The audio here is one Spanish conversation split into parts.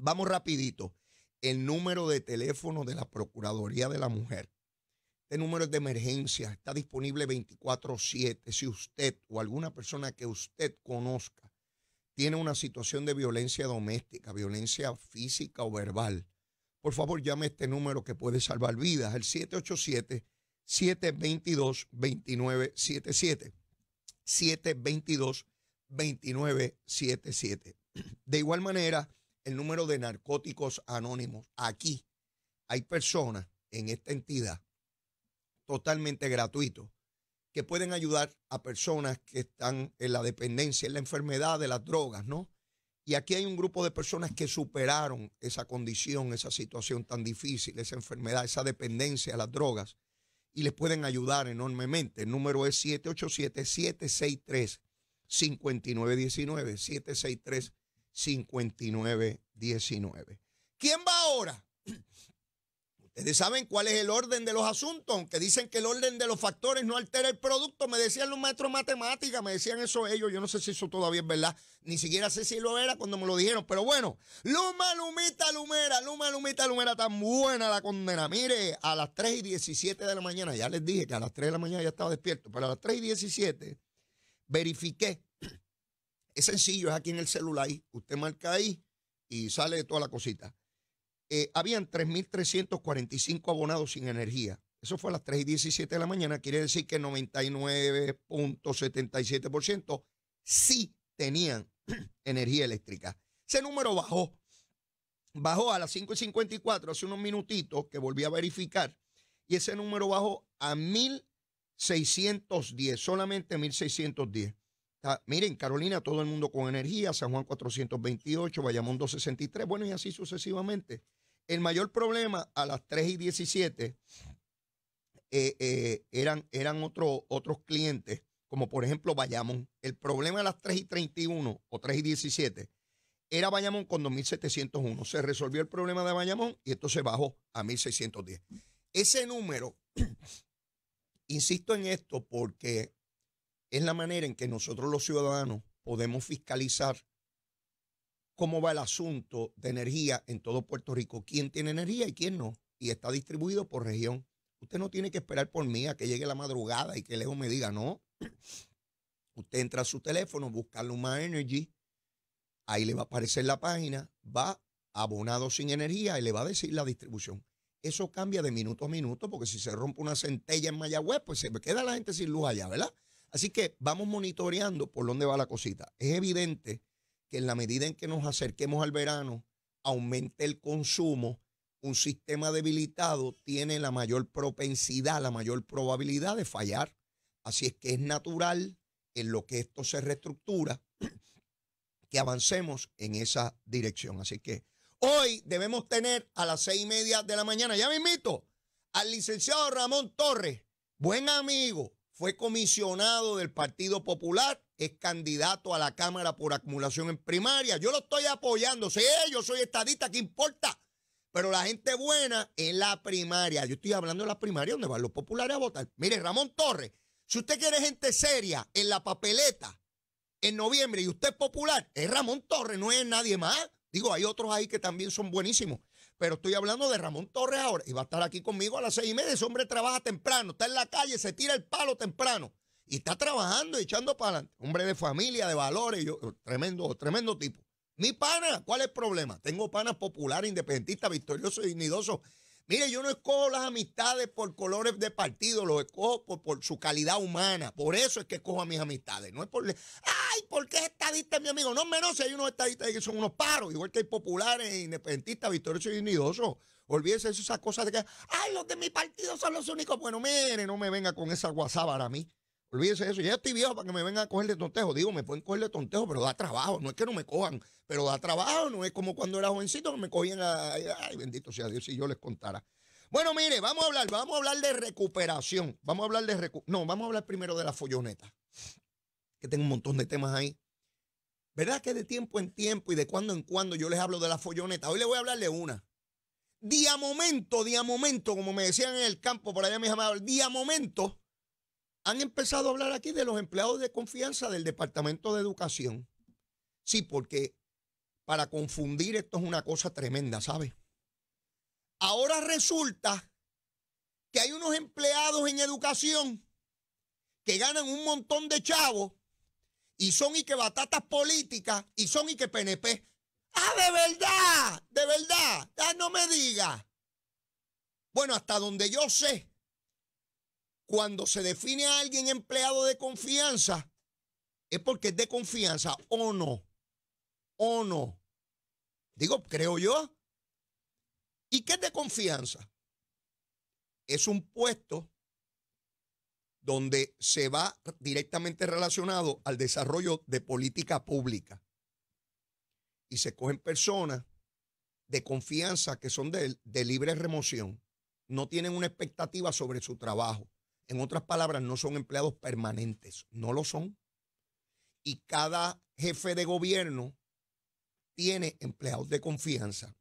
Vamos rapidito. El número de teléfono de la Procuraduría de la Mujer. Este número es de emergencia, está disponible 24/7. Si usted o alguna persona que usted conozca tiene una situación de violencia doméstica, violencia física o verbal, por favor llame este número que puede salvar vidas, el 787-722-2977. 722-2977. De igual manera, el número de narcóticos anónimos. Aquí hay personas en esta entidad totalmente gratuito que pueden ayudar a personas que están en la dependencia, en la enfermedad de las drogas, ¿no? Y aquí hay un grupo de personas que superaron esa condición, esa situación tan difícil, esa enfermedad, esa dependencia a las drogas, y les pueden ayudar enormemente. El número es 787-763-5919, 5919. ¿Quién va ahora? Ustedes saben cuál es el orden de los asuntos, aunque dicen que el orden de los factores no altera el producto. Me decían los maestros de matemáticas, me decían eso ellos. Yo no sé si eso todavía es verdad. Ni siquiera sé si lo era cuando me lo dijeron. Pero bueno, Luma, Lumita, Lumera, Luma, Lumita, Lumera, tan buena la condena. Mire, a las 3 y 17 de la mañana, ya les dije que a las 3 de la mañana ya estaba despierto, pero a las 3 y 17 verifiqué es sencillo, es aquí en el celular. Usted marca ahí y sale toda la cosita. Eh, habían 3.345 abonados sin energía. Eso fue a las 3 y 17 de la mañana. Quiere decir que 99.77% sí tenían energía eléctrica. Ese número bajó. Bajó a las 5 y 54 hace unos minutitos que volví a verificar. Y ese número bajó a 1.610, solamente 1.610 miren, Carolina, todo el mundo con energía, San Juan 428, Bayamón 263, bueno, y así sucesivamente. El mayor problema a las 3 y 17 eh, eh, eran, eran otro, otros clientes, como por ejemplo Bayamón. El problema a las 3 y 31 o 3 y 17 era Bayamón con 2.701. Se resolvió el problema de Bayamón y esto se bajó a 1.610. Ese número, insisto en esto porque es la manera en que nosotros los ciudadanos podemos fiscalizar cómo va el asunto de energía en todo Puerto Rico, quién tiene energía y quién no, y está distribuido por región. Usted no tiene que esperar por mí a que llegue la madrugada y que lejos me diga, no. Usted entra a su teléfono, busca Luma Energy, ahí le va a aparecer la página, va abonado sin energía y le va a decir la distribución. Eso cambia de minuto a minuto porque si se rompe una centella en Mayagüez, pues se queda la gente sin luz allá, ¿verdad? Así que vamos monitoreando por dónde va la cosita. Es evidente que en la medida en que nos acerquemos al verano, aumente el consumo, un sistema debilitado tiene la mayor propensidad, la mayor probabilidad de fallar. Así es que es natural en lo que esto se reestructura que avancemos en esa dirección. Así que hoy debemos tener a las seis y media de la mañana, ya me invito, al licenciado Ramón Torres, buen amigo, fue comisionado del Partido Popular, es candidato a la Cámara por acumulación en primaria. Yo lo estoy apoyando, sí, yo soy estadista, ¿qué importa? Pero la gente buena en la primaria. Yo estoy hablando de la primaria donde van los populares a votar. Mire, Ramón Torres, si usted quiere gente seria en la papeleta en noviembre y usted es popular, es Ramón Torres, no es nadie más. Digo, hay otros ahí que también son buenísimos. Pero estoy hablando de Ramón Torres ahora y va a estar aquí conmigo a las seis y media. Ese hombre trabaja temprano, está en la calle, se tira el palo temprano y está trabajando echando para adelante. Hombre de familia, de valores, yo, tremendo, tremendo tipo. Mi pana, ¿cuál es el problema? Tengo pana popular, independentista, victorioso, y dignitoso. Mire, yo no escojo las amistades por colores de partido, los escojo por, su calidad humana. Por eso es que escojo a mis amistades. No es por. ¡Ay! ¿Por qué es estadista mi amigo? No, menos si hay unos estadistas que son unos paros, igual que hay populares, e independentistas, victoriosos y unidosos. Olvídese de esas cosas de que. ¡Ay! Los de mi partido son los únicos. Bueno, mire, no me venga con esa guasábara a mí olvídense de eso. Ya estoy viejo para que me vengan a coger de tontejo. Digo, me pueden coger de tontejo, pero da trabajo. No es que no me cojan, pero da trabajo. No es como cuando era jovencito que me cogían Ay, bendito sea Dios, si yo les contara. Bueno, mire, vamos a hablar, vamos a hablar de recuperación. Vamos a hablar de. Recu... No, vamos a hablar primero de la folloneta. Que tengo un montón de temas ahí. ¿Verdad que de tiempo en tiempo y de cuando en cuando yo les hablo de la folloneta? Hoy les voy a hablar de una. Día momento, día momento, como me decían en el campo, por allá mis amados, día momento han empezado a hablar aquí de los empleados de confianza del Departamento de Educación. Sí, porque para confundir esto es una cosa tremenda, ¿sabes? Ahora resulta que hay unos empleados en educación que ganan un montón de chavos y son y que batatas políticas y son y que PNP. Ah, de verdad, de verdad, ah, no me diga. Bueno, hasta donde yo sé, cuando se define a alguien empleado de confianza, es porque es de confianza o no. O no. Digo, creo yo. ¿Y qué es de confianza? Es un puesto donde se va directamente relacionado al desarrollo de política pública. Y se cogen personas de confianza que son de, de libre remoción, no tienen una expectativa sobre su trabajo en otras palabras, no son empleados permanentes, no lo son. Y cada jefe de gobierno tiene empleados de confianza.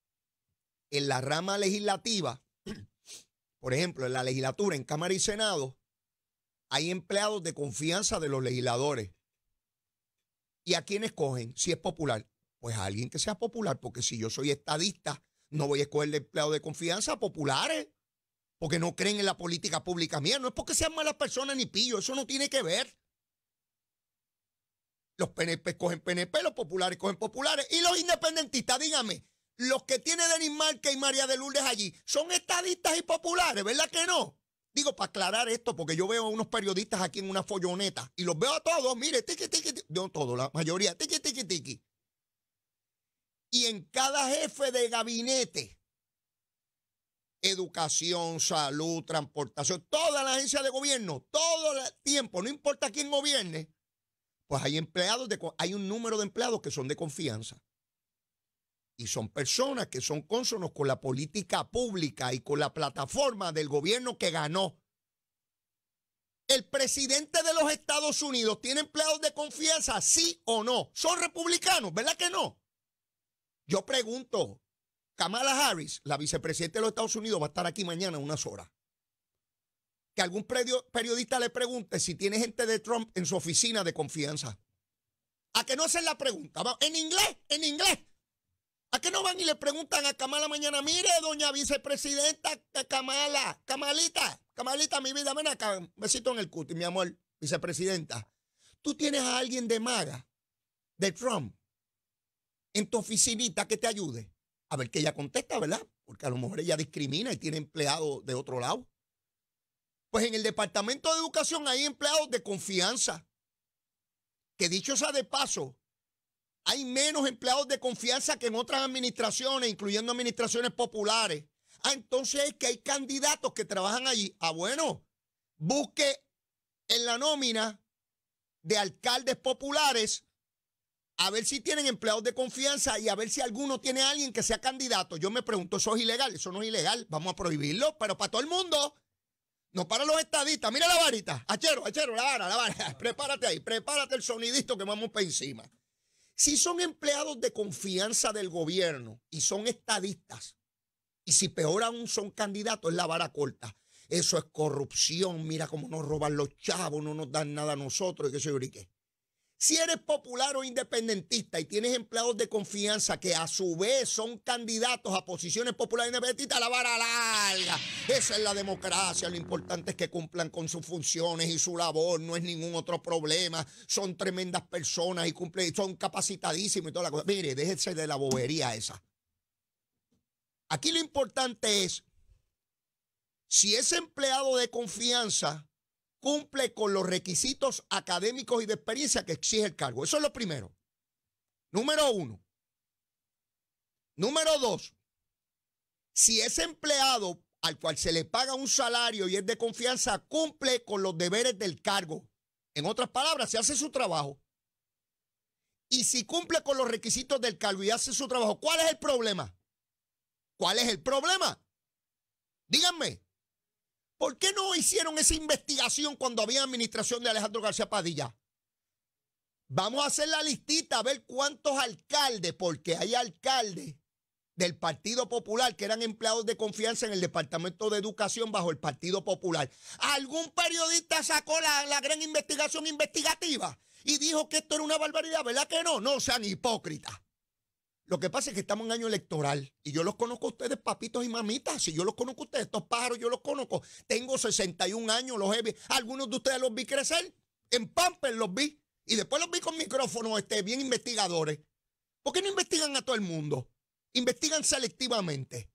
en la rama legislativa, por ejemplo, en la legislatura, en Cámara y Senado, hay empleados de confianza de los legisladores. ¿Y a quién escogen? Si es popular, pues a alguien que sea popular, porque si yo soy estadista, no voy a escoger empleados empleado de confianza populares porque no creen en la política pública mía. No es porque sean malas personas ni pillo, eso no tiene que ver. Los PNP cogen PNP, los populares cogen populares. Y los independentistas, dígame, los que tiene Denis Marca y María de Lourdes allí, son estadistas y populares, ¿verdad que no? Digo, para aclarar esto, porque yo veo a unos periodistas aquí en una folloneta y los veo a todos, mire, tiqui, tiqui, tiqui, yo todo, la mayoría, tiqui, tiqui, tiqui. Y en cada jefe de gabinete educación, salud, transportación, toda la agencia de gobierno, todo el tiempo, no importa quién gobierne, pues hay empleados, de, hay un número de empleados que son de confianza. Y son personas que son cónsonos con la política pública y con la plataforma del gobierno que ganó. ¿El presidente de los Estados Unidos tiene empleados de confianza, sí o no? ¿Son republicanos? ¿Verdad que no? Yo pregunto, Kamala Harris, la vicepresidenta de los Estados Unidos, va a estar aquí mañana unas horas. Que algún periodista le pregunte si tiene gente de Trump en su oficina de confianza. A que no hacen la pregunta. En inglés, en inglés. ¿A que no van y le preguntan a Kamala mañana? Mire, doña vicepresidenta Kamala, Camalita, Camalita, mi vida, ven acá, besito en el cuti, mi amor, vicepresidenta. Tú tienes a alguien de maga, de Trump, en tu oficinita que te ayude a ver qué ella contesta, ¿verdad? Porque a lo mejor ella discrimina y tiene empleados de otro lado. Pues en el Departamento de Educación hay empleados de confianza. Que dicho sea de paso, hay menos empleados de confianza que en otras administraciones, incluyendo administraciones populares. Ah, entonces es que hay candidatos que trabajan allí. Ah, bueno, busque en la nómina de alcaldes populares a ver si tienen empleados de confianza y a ver si alguno tiene a alguien que sea candidato. Yo me pregunto, ¿eso es ilegal? Eso no es ilegal, vamos a prohibirlo, pero para todo el mundo, no para los estadistas. Mira la varita, achero, achero, la vara, la vara. Prepárate ahí, prepárate el sonidito que vamos para encima. Si son empleados de confianza del gobierno y son estadistas, y si peor aún son candidatos, es la vara corta. Eso es corrupción, mira cómo nos roban los chavos, no nos dan nada a nosotros, y qué soy yo, si eres popular o independentista y tienes empleados de confianza que a su vez son candidatos a posiciones populares e independentistas, la vara larga. Esa es la democracia. Lo importante es que cumplan con sus funciones y su labor. No es ningún otro problema. Son tremendas personas y cumplen, son capacitadísimos y toda la cosa. Mire, déjese de la bobería esa. Aquí lo importante es, si ese empleado de confianza cumple con los requisitos académicos y de experiencia que exige el cargo. Eso es lo primero. Número uno. Número dos. Si ese empleado al cual se le paga un salario y es de confianza cumple con los deberes del cargo. En otras palabras, se hace su trabajo. Y si cumple con los requisitos del cargo y hace su trabajo, ¿cuál es el problema? ¿Cuál es el problema? Díganme. ¿Por qué no hicieron esa investigación cuando había administración de Alejandro García Padilla? Vamos a hacer la listita a ver cuántos alcaldes, porque hay alcaldes del Partido Popular que eran empleados de confianza en el Departamento de Educación bajo el Partido Popular. ¿Algún periodista sacó la, la gran investigación investigativa y dijo que esto era una barbaridad? ¿Verdad que no? No sean hipócritas. Lo que pasa es que estamos en año electoral y yo los conozco a ustedes, papitos y mamitas. Si yo los conozco a ustedes, estos pájaros yo los conozco. Tengo 61 años, los he Algunos de ustedes los vi crecer. En Pampers los vi. Y después los vi con micrófonos este, bien investigadores. ¿Por qué no investigan a todo el mundo? Investigan selectivamente.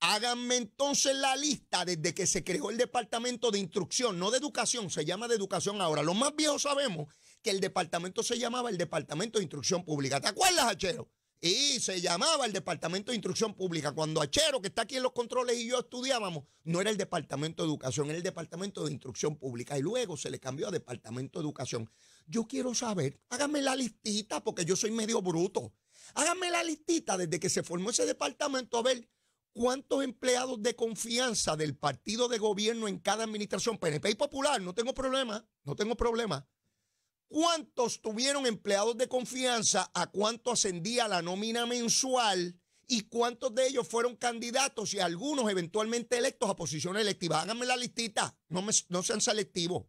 Háganme entonces la lista desde que se creó el Departamento de Instrucción, no de Educación, se llama de Educación ahora. Los más viejos sabemos que el departamento se llamaba el Departamento de Instrucción Pública. ¿Te acuerdas, Hachero? y se llamaba el Departamento de Instrucción Pública. Cuando Achero, que está aquí en los controles, y yo estudiábamos, no era el Departamento de Educación, era el Departamento de Instrucción Pública. Y luego se le cambió a Departamento de Educación. Yo quiero saber, hágame la listita, porque yo soy medio bruto. hágame la listita desde que se formó ese departamento, a ver cuántos empleados de confianza del partido de gobierno en cada administración, PNP y Popular, no tengo problema, no tengo problema cuántos tuvieron empleados de confianza, a cuánto ascendía la nómina mensual y cuántos de ellos fueron candidatos y algunos eventualmente electos a posiciones electivas. Háganme la listita, no, no sean selectivos.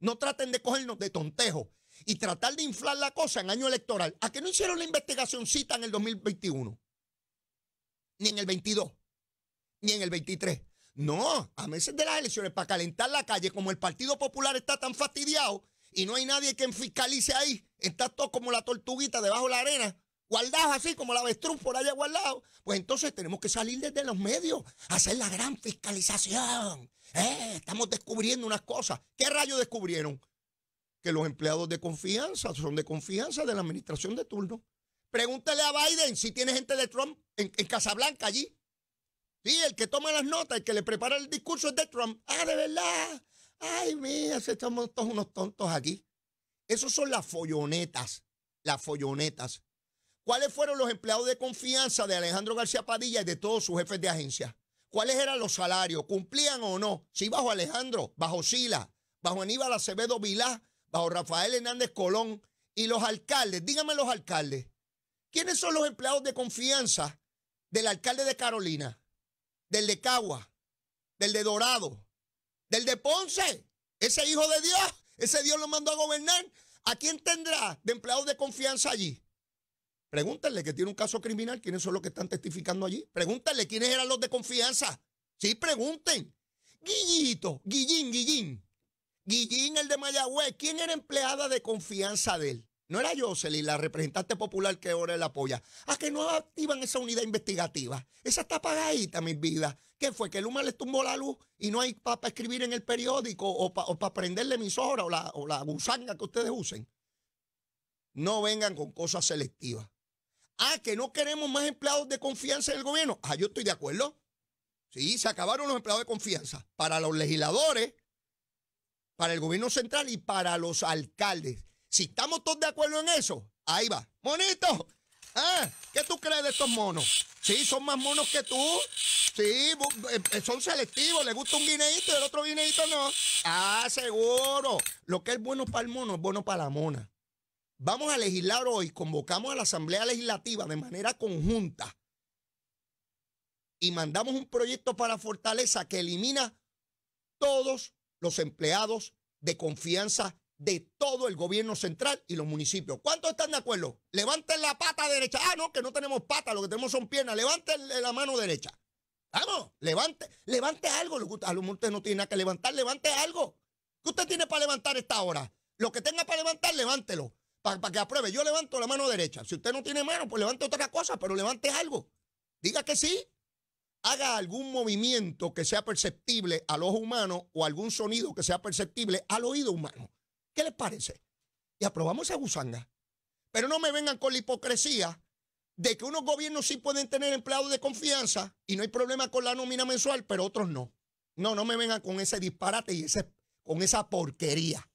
No traten de cogernos de tontejo y tratar de inflar la cosa en año electoral. ¿A qué no hicieron la investigación en el 2021? Ni en el 22, ni en el 23. No, a meses de las elecciones, para calentar la calle, como el Partido Popular está tan fastidiado, y no hay nadie que fiscalice ahí, está todo como la tortuguita debajo de la arena, guardado así como la avestruz por allá guardado, pues entonces tenemos que salir desde los medios, hacer la gran fiscalización. Eh, estamos descubriendo unas cosas. ¿Qué rayos descubrieron? Que los empleados de confianza son de confianza de la administración de turno. Pregúntale a Biden si tiene gente de Trump en, en Casablanca allí. Sí, el que toma las notas, el que le prepara el discurso es de Trump. Ah, de verdad. Ay, mira, estamos todos unos tontos aquí. Esos son las follonetas, las follonetas. ¿Cuáles fueron los empleados de confianza de Alejandro García Padilla y de todos sus jefes de agencia? ¿Cuáles eran los salarios? ¿Cumplían o no? Sí, bajo Alejandro, bajo Sila, bajo Aníbal Acevedo Vilá, bajo Rafael Hernández Colón y los alcaldes. Díganme los alcaldes. ¿Quiénes son los empleados de confianza del alcalde de Carolina, del de Cagua, del de Dorado, del de Ponce, ese hijo de Dios, ese Dios lo mandó a gobernar. ¿A quién tendrá de empleado de confianza allí? Pregúntenle que tiene un caso criminal, quiénes son los que están testificando allí. Pregúntenle quiénes eran los de confianza. Sí, pregunten. Guillito, Guillín, Guillín. Guillín, el de Mayagüez, ¿quién era empleada de confianza de él? No era Jocelyn, la representante popular que ahora la apoya. A ah, que no activan esa unidad investigativa. Esa está apagadita, mis vida. ¿Qué fue? Que Luma les tumbó la luz y no hay para escribir en el periódico o para prenderle mis horas emisora o la, o gusanga que ustedes usen. No vengan con cosas selectivas. Ah, que no queremos más empleados de confianza en el gobierno. Ah, yo estoy de acuerdo. Sí, se acabaron los empleados de confianza para los legisladores, para el gobierno central y para los alcaldes. Si estamos todos de acuerdo en eso, ahí va. Monito, ¿eh? ¿qué tú crees de estos monos? Sí, son más monos que tú. Sí, em, eh, son selectivos. Le gusta un guineíto y el otro guineíto no. Ah, seguro. Lo que es bueno para el mono es bueno para la mona. Vamos a legislar hoy. Convocamos a la Asamblea Legislativa de manera conjunta. Y mandamos un proyecto para Fortaleza que elimina todos los empleados de confianza de todo el gobierno central y los municipios. ¿Cuántos están de acuerdo? Levanten la pata derecha. Ah, no, que no tenemos pata, lo que tenemos son piernas. Levanten la mano derecha. Vamos, levante, levante algo. A lo mejor usted no tiene nada que levantar, levante algo. ¿Qué usted tiene para levantar esta hora? Lo que tenga para levantar, levántelo. para que apruebe. Yo levanto la mano derecha. Si usted no tiene mano, pues levante otra cosa, pero levante algo. Diga que sí. Haga algún movimiento que sea perceptible al ojo humano o algún sonido que sea perceptible al oído humano. ¿Qué les parece? Y aprobamos esa gusanga. Pero no me vengan con la hipocresía de que unos gobiernos sí pueden tener empleados de confianza y no hay problema con la nómina mensual, pero otros no. No, no me vengan con ese disparate y con esa porquería.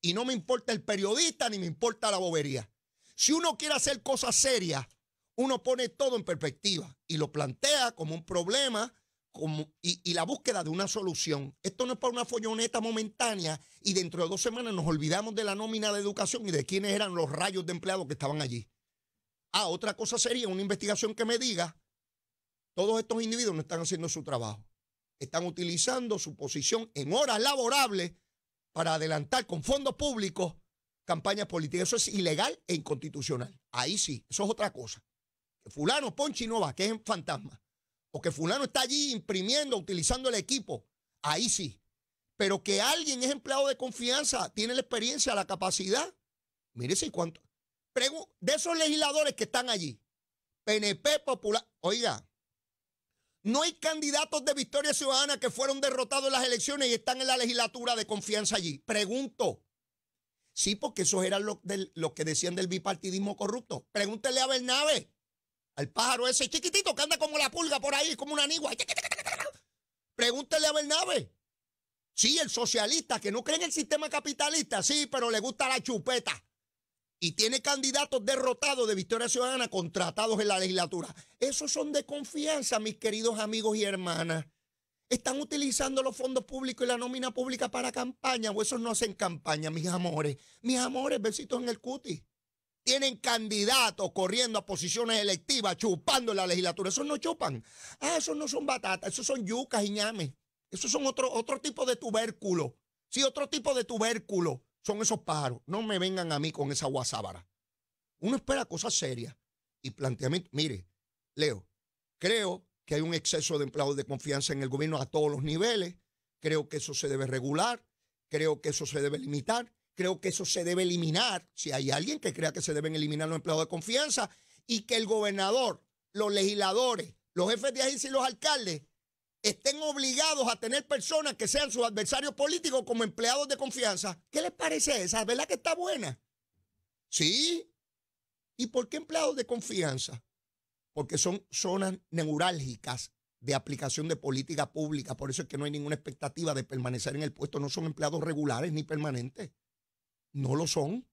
Y no me importa el periodista ni me importa la bobería. Si uno quiere hacer cosas serias, uno pone todo en perspectiva y lo plantea como un problema y, la búsqueda de una solución. Esto no es para una folloneta momentánea y dentro de dos semanas nos olvidamos de la nómina de educación y de quiénes eran los rayos de empleados que estaban allí. Ah, otra cosa sería una investigación que me diga, todos estos individuos no están haciendo su trabajo, están utilizando su posición en horas laborables para adelantar con fondos públicos campañas políticas. Eso es ilegal e inconstitucional. Ahí sí, eso es otra cosa. Fulano, Ponchi Nova, que es fantasma que fulano está allí imprimiendo, utilizando el equipo, ahí sí. Pero que alguien es empleado de confianza, tiene la experiencia, la capacidad. Mírese cuánto. de esos legisladores que están allí, PNP Popular, oiga, no hay candidatos de Victoria Ciudadana que fueron derrotados en las elecciones y están en la legislatura de confianza allí. Pregunto. Sí, porque esos eran los, que decían del bipartidismo corrupto. Pregúntele a Bernabe al pájaro ese chiquitito que anda como la pulga por ahí, como una anigua. Pregúntele a Bernabe. Sí, el socialista que no cree en el sistema capitalista, sí, pero le gusta la chupeta. Y tiene candidatos derrotados de Victoria Ciudadana contratados en la legislatura. Esos son de confianza, mis queridos amigos y hermanas. Están utilizando los fondos públicos y la nómina pública para campaña, o esos no hacen campaña, mis amores. Mis amores, besitos en el cuti tienen candidatos corriendo a posiciones electivas, chupando en la legislatura. Esos no chupan. Ah, esos no son batatas, esos son yucas y ñames. Esos son otro, otro tipo de tubérculo. Sí, otro tipo de tubérculo son esos pájaros. No me vengan a mí con esa guasábara. Uno espera cosas serias y planteamiento. Mire, Leo, creo que hay un exceso de empleados de confianza en el gobierno a todos los niveles. Creo que eso se debe regular. Creo que eso se debe limitar. Creo que eso se debe eliminar. Si hay alguien que crea que se deben eliminar los empleados de confianza y que el gobernador, los legisladores, los jefes de agencia y los alcaldes estén obligados a tener personas que sean sus adversarios políticos como empleados de confianza. ¿Qué les parece esa? ¿Verdad que está buena? Sí. ¿Y por qué empleados de confianza? Porque son zonas neurálgicas de aplicación de política pública. Por eso es que no hay ninguna expectativa de permanecer en el puesto. No son empleados regulares ni permanentes. No lo son.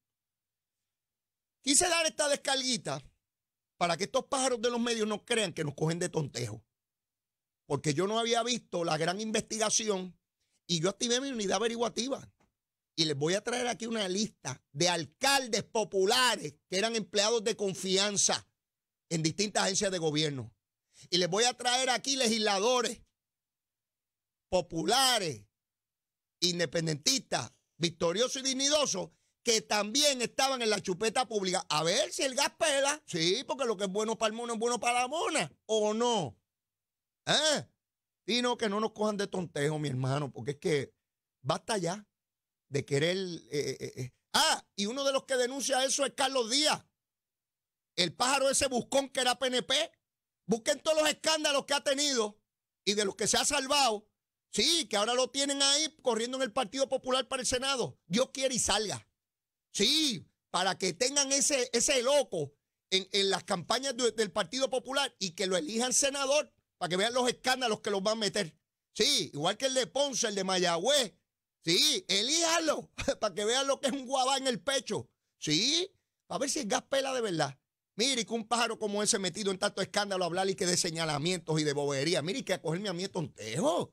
Quise dar esta descarguita para que estos pájaros de los medios no crean que nos cogen de tontejo. Porque yo no había visto la gran investigación y yo activé mi unidad averiguativa. Y les voy a traer aquí una lista de alcaldes populares que eran empleados de confianza en distintas agencias de gobierno. Y les voy a traer aquí legisladores populares, independentistas, victorioso y dignidoso, que también estaban en la chupeta pública. A ver si el gas pela. Sí, porque lo que es bueno para el mono es bueno para la mona, ¿o no? ¿Eh? Y no, que no nos cojan de tontejo, mi hermano, porque es que basta ya de querer... Eh, eh, eh, ah, y uno de los que denuncia eso es Carlos Díaz, el pájaro ese buscón que era PNP. Busquen todos los escándalos que ha tenido y de los que se ha salvado Sí, que ahora lo tienen ahí corriendo en el Partido Popular para el Senado. Dios quiere y salga. Sí, para que tengan ese, ese loco en, las campañas del Partido Popular y que lo elijan senador para que vean los escándalos que los van a meter. Sí, igual que el de Ponce, el de Mayagüez. Sí, elíjalo para que vean lo que es un guabá en el pecho. Sí, a ver si es gas pela de verdad. Mire, que un pájaro como ese metido en tanto escándalo hablar y que de señalamientos y de bobería. Mire, que a cogerme a mí tontejo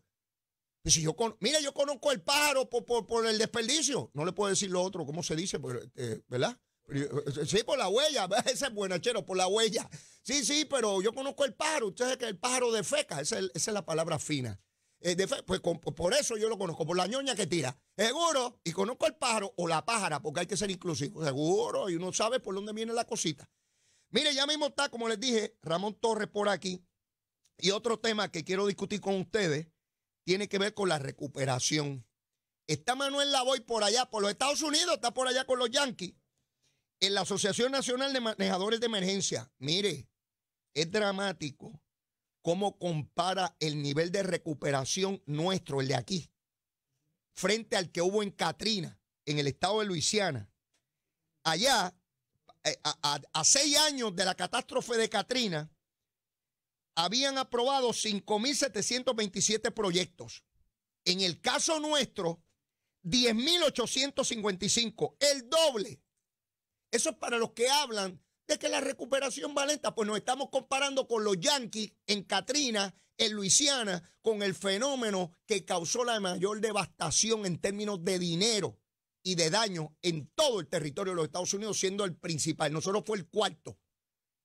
yo mira, yo conozco el pájaro por, el desperdicio. No le puedo decir lo otro, ¿cómo se dice? Pues, eh, ¿Verdad? Eh, sí, por la huella. Ese es buenachero, por la huella. Sí, sí, pero yo conozco el pájaro. Ustedes sabe que el pájaro de feca, esa es, la palabra fina. Eh, pues por eso yo lo conozco, por la ñoña que tira. Seguro, y conozco el pájaro o la pájara, porque hay que ser inclusivo. Seguro, y uno sabe por dónde viene la cosita. Mire, ya mismo está, como les dije, Ramón Torres por aquí. Y otro tema que quiero discutir con ustedes tiene que ver con la recuperación. Está Manuel Lavoy por allá, por los Estados Unidos, está por allá con los Yankees, en la Asociación Nacional de Manejadores de Emergencia. Mire, es dramático cómo compara el nivel de recuperación nuestro, el de aquí, frente al que hubo en Katrina, en el estado de Luisiana. Allá, eh, a, seis años de la catástrofe de Katrina, habían aprobado 5.727 proyectos. En el caso nuestro, 10.855, el doble. Eso es para los que hablan de que la recuperación valenta pues nos estamos comparando con los Yankees en Katrina, en Luisiana, con el fenómeno que causó la mayor devastación en términos de dinero y de daño en todo el territorio de los Estados Unidos, siendo el principal. Nosotros fue el cuarto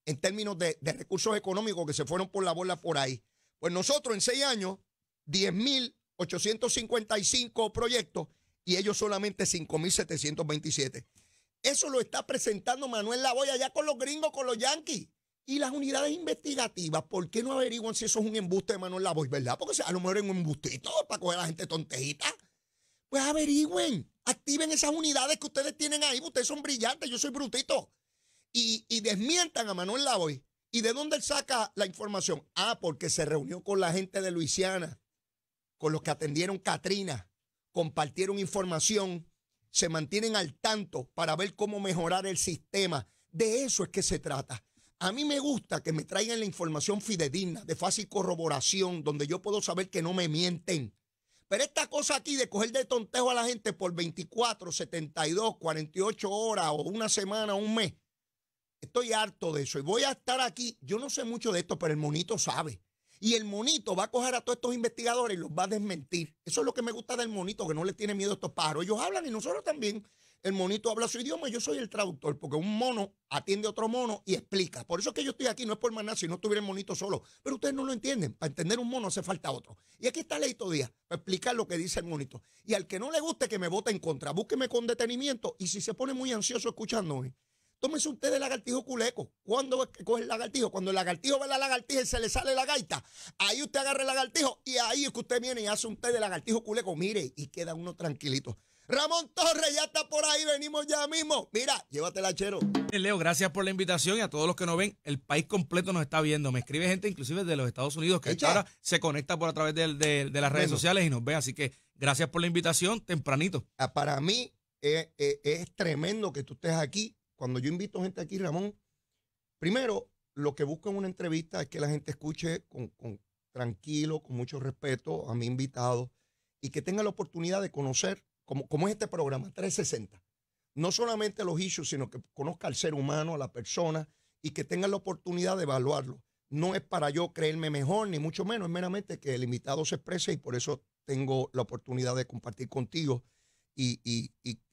en términos de, recursos económicos que se fueron por la bola por ahí. Pues nosotros en seis años, 10.855 proyectos y ellos solamente 5.727. Eso lo está presentando Manuel Lavoy allá con los gringos, con los yanquis. Y las unidades investigativas, ¿por qué no averiguan si eso es un embuste de Manuel Lavoy, verdad? Porque a lo mejor es un embustito para coger a la gente tontejita. Pues averigüen, activen esas unidades que ustedes tienen ahí, ustedes son brillantes, yo soy brutito y, desmientan a Manuel Lavoy. ¿Y de dónde él saca la información? Ah, porque se reunió con la gente de Luisiana, con los que atendieron Katrina, compartieron información, se mantienen al tanto para ver cómo mejorar el sistema. De eso es que se trata. A mí me gusta que me traigan la información fidedigna, de fácil corroboración, donde yo puedo saber que no me mienten. Pero esta cosa aquí de coger de tontejo a la gente por 24, 72, 48 horas o una semana, un mes, Estoy harto de eso y voy a estar aquí. Yo no sé mucho de esto, pero el monito sabe. Y el monito va a coger a todos estos investigadores y los va a desmentir. Eso es lo que me gusta del monito, que no le tiene miedo a estos pájaros. Ellos hablan y nosotros también. El monito habla su idioma, y yo soy el traductor, porque un mono atiende a otro mono y explica. Por eso es que yo estoy aquí, no es por maná. si no estuviera el monito solo. Pero ustedes no lo entienden. Para entender un mono hace falta otro. Y aquí está Leito Díaz, para explicar lo que dice el monito. Y al que no le guste, que me vote en contra. Búsqueme con detenimiento. Y si se pone muy ansioso escuchándome, un usted de lagartijo culeco. ¿Cuándo coge el lagartijo? Cuando el lagartijo ve la lagartija y se le sale la gaita, ahí usted agarra el lagartijo y ahí es que usted viene y hace un té de lagartijo culeco. Mire, y queda uno tranquilito. Ramón Torres ya está por ahí, venimos ya mismo. Mira, llévate el chero. Eh, Leo, gracias por la invitación y a todos los que nos ven, el país completo nos está viendo. Me escribe gente inclusive de los Estados Unidos que ahora se conecta por a través de, las redes sociales y nos ve. Así que gracias por la invitación, tempranito. Ah, para mí eh, eh, es tremendo que tú estés aquí cuando yo invito gente aquí, Ramón, primero, lo que busco en una entrevista es que la gente escuche con, tranquilo, con mucho respeto a mi invitado y que tenga la oportunidad de conocer cómo, es este programa 360. No solamente los issues, sino que conozca al ser humano, a la persona y que tenga la oportunidad de evaluarlo. No es para yo creerme mejor, ni mucho menos, es meramente que el invitado se exprese y por eso tengo la oportunidad de compartir contigo. Y,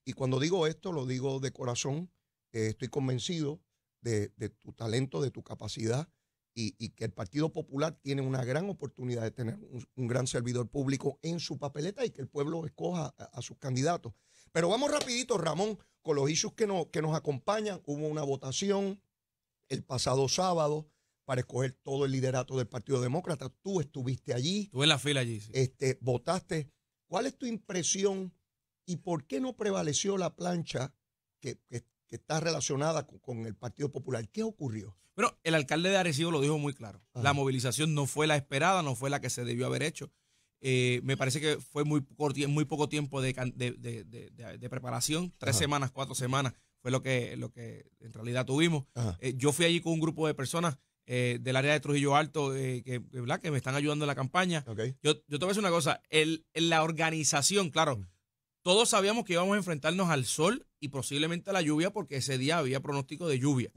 y cuando digo esto, lo digo de corazón eh, estoy convencido de, tu talento, de tu capacidad y, que el Partido Popular tiene una gran oportunidad de tener un, gran servidor público en su papeleta y que el pueblo escoja a, sus candidatos. Pero vamos rapidito, Ramón, con los issues que, nos acompañan. Hubo una votación el pasado sábado para escoger todo el liderato del Partido Demócrata. Tú estuviste allí. Tú en la fila allí. Este, votaste. ¿Cuál es tu impresión y por qué no prevaleció la plancha que, que, que está relacionada con, el Partido Popular. ¿Qué ocurrió? Bueno, el alcalde de Arecibo lo dijo muy claro. La movilización no fue la esperada, no fue la que se debió haber hecho. Eh, me parece que fue muy, muy poco tiempo de, preparación, tres semanas, cuatro semanas, fue lo que, lo que en realidad tuvimos. Eh, yo fui allí con un grupo de personas eh, del área de Trujillo Alto que, que, me están ayudando en la campaña. Yo, yo, te voy a decir una cosa, el, la organización, claro, mm. Todos sabíamos que íbamos a enfrentarnos al sol y posiblemente a la lluvia porque ese día había pronóstico de lluvia.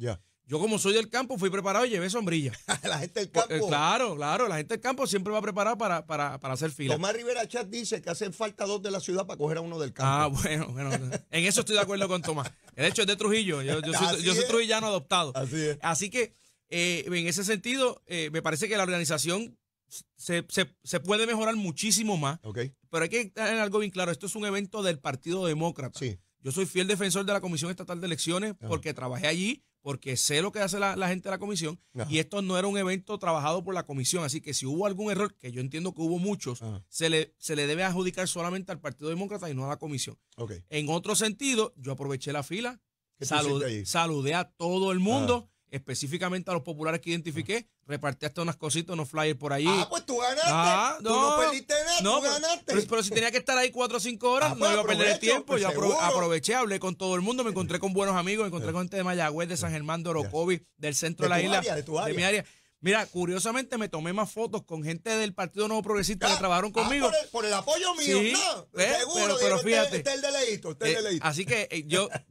Yo como soy del campo fui preparado y llevé sombrilla. la gente del campo. Eh, claro, claro, la gente del campo siempre va preparada para, para, hacer fila. Tomás Rivera Chat dice que hacen falta dos de la ciudad para coger a uno del campo. Ah, bueno, bueno. en eso estoy de acuerdo con Tomás. El hecho es de Trujillo. Yo, soy, yo trujillano adoptado. Así es. Así que eh, en ese sentido eh, me parece que la organización se, se, puede mejorar muchísimo más. Pero hay que tener algo bien claro, esto es un evento del Partido Demócrata. Yo soy fiel defensor de la Comisión Estatal de Elecciones porque trabajé allí, porque sé lo que hace la, gente de la comisión y esto no era un evento trabajado por la comisión. Así que si hubo algún error, que yo entiendo que hubo muchos, se le, se le debe adjudicar solamente al Partido Demócrata y no a la comisión. En otro sentido, yo aproveché la fila, saludé a todo el mundo específicamente a los populares que identifiqué, repartí hasta unas cositas, unos flyers por ahí. Ah, pues tú ganaste. Ah, no, tú no perdiste nada, tú ganaste. Pero, si tenía que estar ahí cuatro o cinco horas, ah, no pues iba a perder el tiempo. Pues yo aproveché, hablé con todo el mundo, me encontré con buenos amigos, me encontré con gente de Mayagüez, de San Germán, de Orocovi, del centro de, la isla. Área, de, área. de mi área. Mira, curiosamente me tomé más fotos con gente del Partido Nuevo Progresista que trabajaron ah, conmigo. por, el, apoyo mío, sí, no, seguro. Pero, este fíjate. Este el deleito, este eh, el deleito. así que eh, yo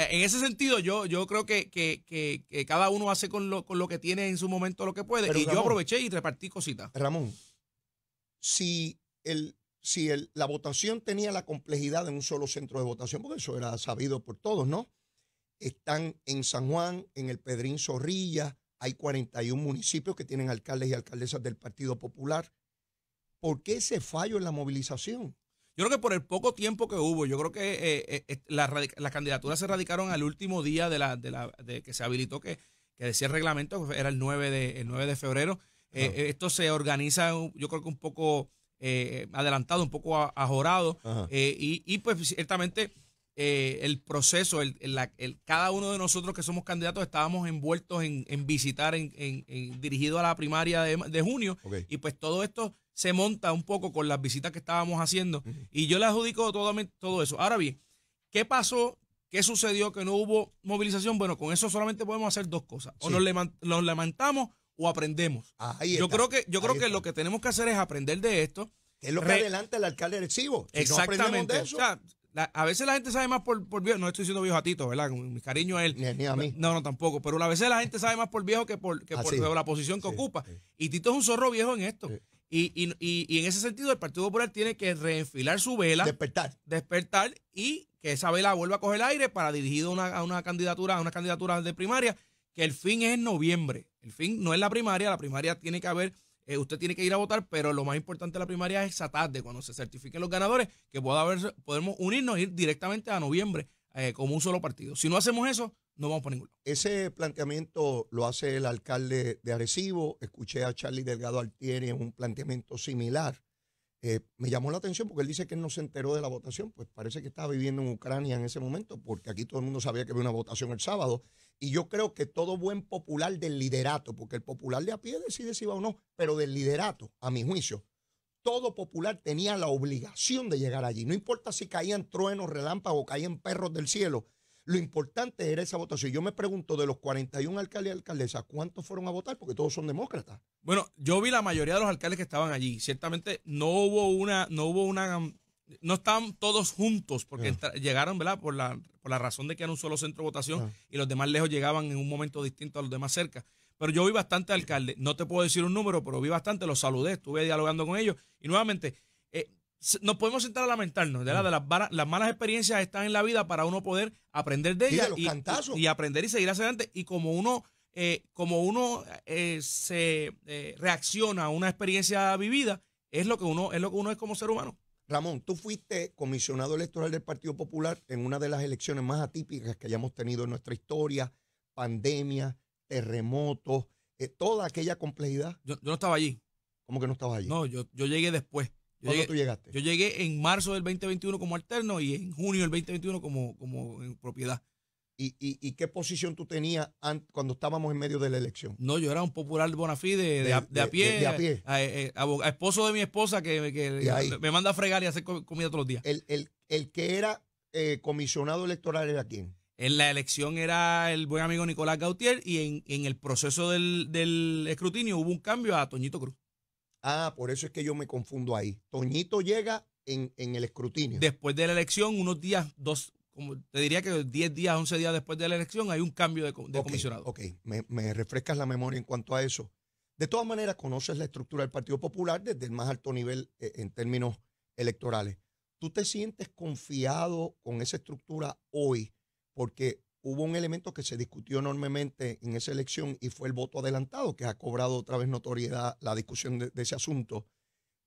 Eh, en ese sentido, yo, yo creo que, cada uno hace con lo, que tiene en su momento lo que puede. y yo aproveché y repartí cositas. Ramón, si, el, si la votación tenía la complejidad de un solo centro de votación, porque eso era sabido por todos, ¿no? Están en San Juan, en el Pedrín Zorrilla, hay 41 municipios que tienen alcaldes y alcaldesas del Partido Popular. ¿Por qué ese fallo en la movilización? Yo creo que por el poco tiempo que hubo, yo creo que eh, eh, las candidaturas se radicaron al último día de la, de la de que se habilitó, que, que decía el reglamento, era el 9 de, el 9 de febrero. Eh, esto se organiza, yo creo que un poco adelantado, un poco ajorado. Y, y, pues ciertamente eh, el proceso, el, cada uno de nosotros que somos candidatos estábamos envueltos en, en visitar, en, en, dirigido a la primaria de, de junio, y pues todo esto se monta un poco con las visitas que estábamos haciendo, y yo le adjudico todo, eso. Ahora bien, ¿qué pasó? ¿Qué sucedió que no hubo movilización? Bueno, con eso solamente podemos hacer dos cosas. O nos, levantamos o aprendemos. yo creo que, yo creo que lo que tenemos que hacer es aprender de esto. es lo que adelanta el alcalde de Chivo. Exactamente. eso a veces la gente sabe más por, viejo. No estoy diciendo viejo a Tito, ¿verdad? mi cariño a él. Ni, a mí. No, no, tampoco. Pero a veces la gente sabe más por viejo que por, que ah, por la posición que ocupa. Y Tito es un zorro viejo en esto. Y, en ese sentido, el Partido Popular tiene que reenfilar su vela. Despertar. Despertar y que esa vela vuelva a coger aire para dirigir una, a una candidatura, a una candidatura de primaria, que el fin es en noviembre. El fin no es la primaria, la primaria tiene que haber eh, usted tiene que ir a votar, pero lo más importante de la primaria es esa tarde, cuando se certifiquen los ganadores, que pueda haber, podemos unirnos e ir directamente a noviembre eh, como un solo partido. Si no hacemos eso, no vamos por ningún lado. Ese planteamiento lo hace el alcalde de Arecibo. Escuché a Charlie Delgado Altieri en un planteamiento similar. Eh, me llamó la atención porque él dice que él no se enteró de la votación, pues parece que estaba viviendo en Ucrania en ese momento, porque aquí todo el mundo sabía que había una votación el sábado y yo creo que todo buen popular del liderato, porque el popular de a pie decide si va o no, pero del liderato, a mi juicio, todo popular tenía la obligación de llegar allí. No importa si caían truenos, relámpagos, caían perros del cielo. Lo importante era esa votación. Yo me pregunto de los 41 alcaldes y alcaldesas, ¿cuántos fueron a votar? Porque todos son demócratas. Bueno, yo vi la mayoría de los alcaldes que estaban allí. Ciertamente no hubo una, no hubo una no están todos juntos porque ah. llegaron, ¿verdad? Por la, razón de que era un solo centro de votación ah. y los demás lejos llegaban en un momento distinto a los demás cerca. Pero yo vi bastante alcalde, no te puedo decir un número, pero vi bastante, los saludé, estuve dialogando con ellos y nuevamente eh, nos podemos sentar a lamentarnos, ¿verdad? Ah. De las, las, malas experiencias están en la vida para uno poder aprender de ellas y, aprender y seguir hacia adelante. Y como uno, eh, como uno eh, se eh, reacciona a una experiencia vivida, es lo que uno es lo que uno es como ser humano. Ramón, tú fuiste comisionado electoral del Partido Popular en una de las elecciones más atípicas que hayamos tenido en nuestra historia, pandemia, terremotos, eh, toda aquella complejidad. Yo, no estaba allí. ¿Cómo que no estaba allí? No, yo, llegué después. Yo ¿Cuándo tú llegaste? Yo llegué en marzo del 2021 como alterno y en junio del 2021 como, como propiedad y, qué posición tú tenías cuando estábamos en medio de la elección? No, yo era un popular bonafide de, de, a, pie. De, a pie. Eh, eh, a, esposo de mi esposa que, me manda a fregar y hacer comida todos los días. El, el, que era eh, comisionado electoral era quién? En la elección era el buen amigo Nicolás Gautier y en, el proceso del, escrutinio hubo un cambio a Toñito Cruz. Ah, por eso es que yo me confundo ahí. Toñito llega en, en, el escrutinio. Después de la elección, unos días, dos, como te diría que 10 días, 11 días después de la elección hay un cambio de, comisionado. Ok, me, refrescas la memoria en cuanto a eso. De todas maneras, conoces la estructura del Partido Popular desde el más alto nivel e, en términos electorales. ¿Tú te sientes confiado con esa estructura hoy? Porque hubo un elemento que se discutió enormemente en esa elección y fue el voto adelantado, que ha cobrado otra vez notoriedad la discusión de ese asunto.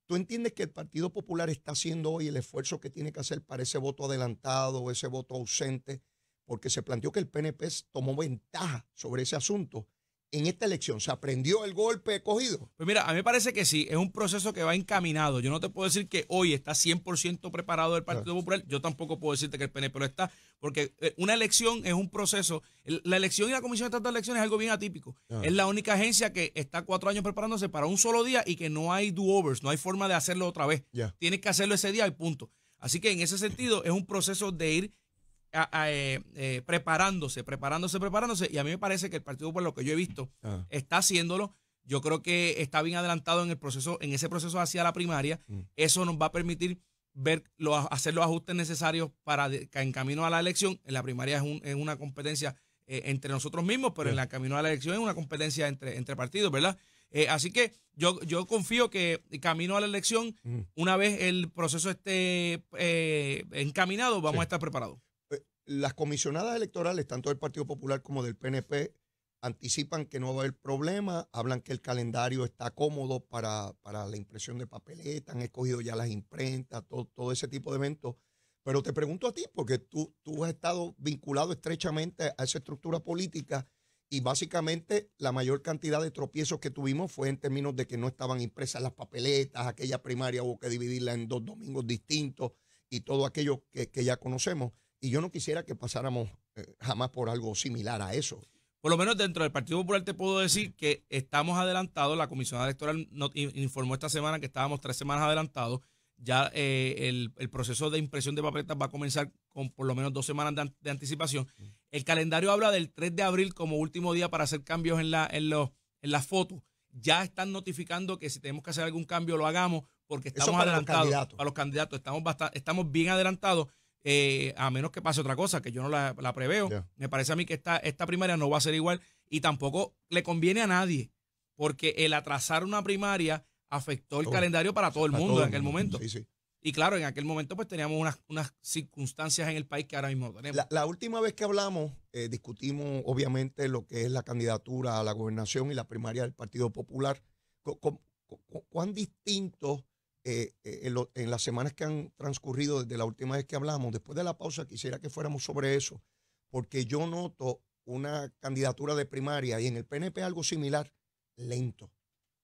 ¿Tú entiendes que el Partido Popular está haciendo hoy el esfuerzo que tiene que hacer para ese voto adelantado ese voto ausente? Porque se planteó que el PNP tomó ventaja sobre ese asunto en esta elección? ¿Se aprendió el golpe cogido? Pues mira, a mí me parece que sí, es un proceso que va encaminado. Yo no te puedo decir que hoy está 100% preparado el Partido Popular, yo tampoco puedo decirte que el PNP lo está, porque eh, una elección es un proceso. La elección y la Comisión de de Elecciones es algo bien atípico. Es la única agencia que está cuatro años preparándose para un solo día y que no hay do-overs, no hay forma de hacerlo otra vez. Tienes que hacerlo ese día y punto. Así que en ese sentido es un proceso de ir eh, eh, preparándose, preparándose, preparándose. Y a mí me parece que el Partido por lo que yo he visto, ah. está haciéndolo. Yo creo que está bien adelantado en el proceso, en ese proceso hacia la primaria. Mm. Eso nos va a permitir ver hacer los ajustes necesarios para en camino a la elección. En la primaria es, una competencia eh, entre nosotros mismos, pero en la camino a la elección es una competencia entre, entre partidos, ¿verdad? así que yo, yo confío que camino a la elección, mm. una vez el proceso esté encaminado, vamos a estar preparados las comisionadas electorales, tanto del Partido Popular como del PNP, anticipan que no va a haber problema, hablan que el calendario está cómodo para, la impresión de papeletas, han escogido ya las imprentas, todo, todo ese tipo de eventos. Pero te pregunto a ti, porque tú, tú has estado vinculado estrechamente a esa estructura política y básicamente la mayor cantidad de tropiezos que tuvimos fue en términos de que no estaban impresas las papeletas, aquella primaria hubo que dividirla en dos domingos distintos y todo aquello que ya conocemos. Y yo no quisiera que pasáramos eh, jamás por algo similar a eso. Por lo menos dentro del Partido Popular te puedo decir que estamos adelantados. La Comisión Electoral nos informó esta semana que estábamos tres semanas adelantados. Ya eh, el, proceso de impresión de papeletas va a comenzar con por lo menos dos semanas de, anticipación. Mm. El calendario habla del 3 de abril como último día para hacer cambios en, la, en, los, en las fotos. Ya están notificando que si tenemos que hacer algún cambio lo hagamos porque estamos adelantados. a los candidatos estamos, bastante, estamos bien adelantados eh, a menos que pase otra cosa, que yo no la, preveo. Me parece a mí que esta, esta primaria no va a ser igual y tampoco le conviene a nadie, porque el atrasar una primaria afectó el calendario para todo el mundo en aquel momento. Y claro, en aquel momento pues teníamos unas, unas circunstancias en el país que ahora mismo tenemos. La, última vez que hablamos, eh, discutimos obviamente lo que es la candidatura a la gobernación y la primaria del Partido Popular. cuán distinto eh, eh, en, las semanas que han transcurrido desde la última vez que hablamos, después de la pausa quisiera que fuéramos sobre eso, porque yo noto una candidatura de primaria y en el PNP algo similar, lento.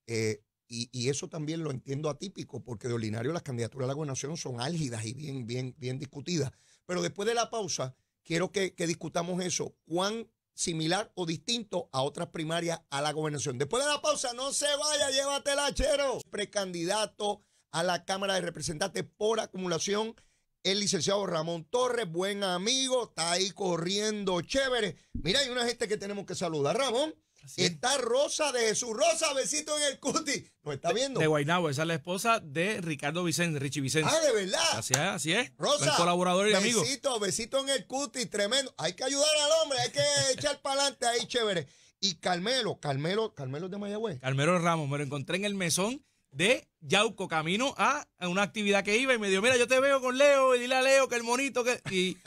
Eh, y, eso también lo entiendo atípico, porque de ordinario las candidaturas a la gobernación son álgidas y bien, bien, bien discutidas. Pero después de la pausa, quiero que, que discutamos eso. ¿Cuán similar o distinto a otras primarias a la gobernación? Después de la pausa, no se vaya, llévatela, chero. Precandidato a la Cámara de Representantes por acumulación el licenciado Ramón Torres, buen amigo, está ahí corriendo chévere. Mira, hay una gente que tenemos que saludar, Ramón. está Rosa de Jesús, Rosa, besito en el cuti. Lo está viendo? De Guaynabo, esa es la esposa de Ricardo Vicente, Richie Vicente. Ah, de verdad. Así es, Rosa. colaborador y besito, amigo. Besito, besito en el cuti, tremendo. Hay que ayudar al hombre, hay que echar para adelante ahí, chévere. Y Carmelo, Carmelo, Carmelo de Mayagüez. Carmelo Ramos, me lo encontré en el mesón de Yauco, camino a, una actividad que iba y me dijo, mira, yo te veo con Leo y dile a Leo que el monito que... Y,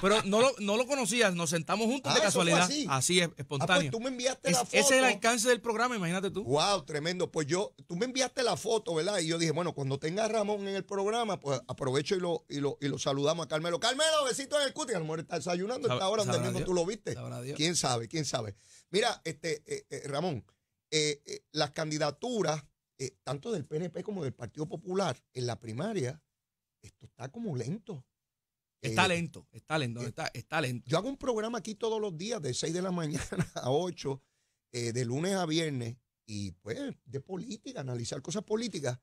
pero no lo, no lo conocías, nos sentamos juntos de ah, casualidad. Así. es, ah, pues espontáneo. tú me enviaste la foto. Ese es el alcance del programa, imagínate tú. Wow, tremendo. Pues yo, tú me enviaste la foto, ¿verdad? Y yo dije, bueno, cuando tenga a Ramón en el programa, pues aprovecho y lo, y lo, saludamos a Carmelo. Carmelo, besito en el cuti. A está desayunando esta ahora donde tú lo viste. ¿Quién sabe? ¿Quién sabe? Mira, este, eh, eh, Ramón, eh, las candidaturas eh, tanto del PNP como del Partido Popular, en la primaria, esto está como lento. Está eh, lento, está lento, eh, está, está, lento. Yo hago un programa aquí todos los días, de 6 de la mañana a 8, de lunes a viernes, y pues de política, analizar cosas políticas.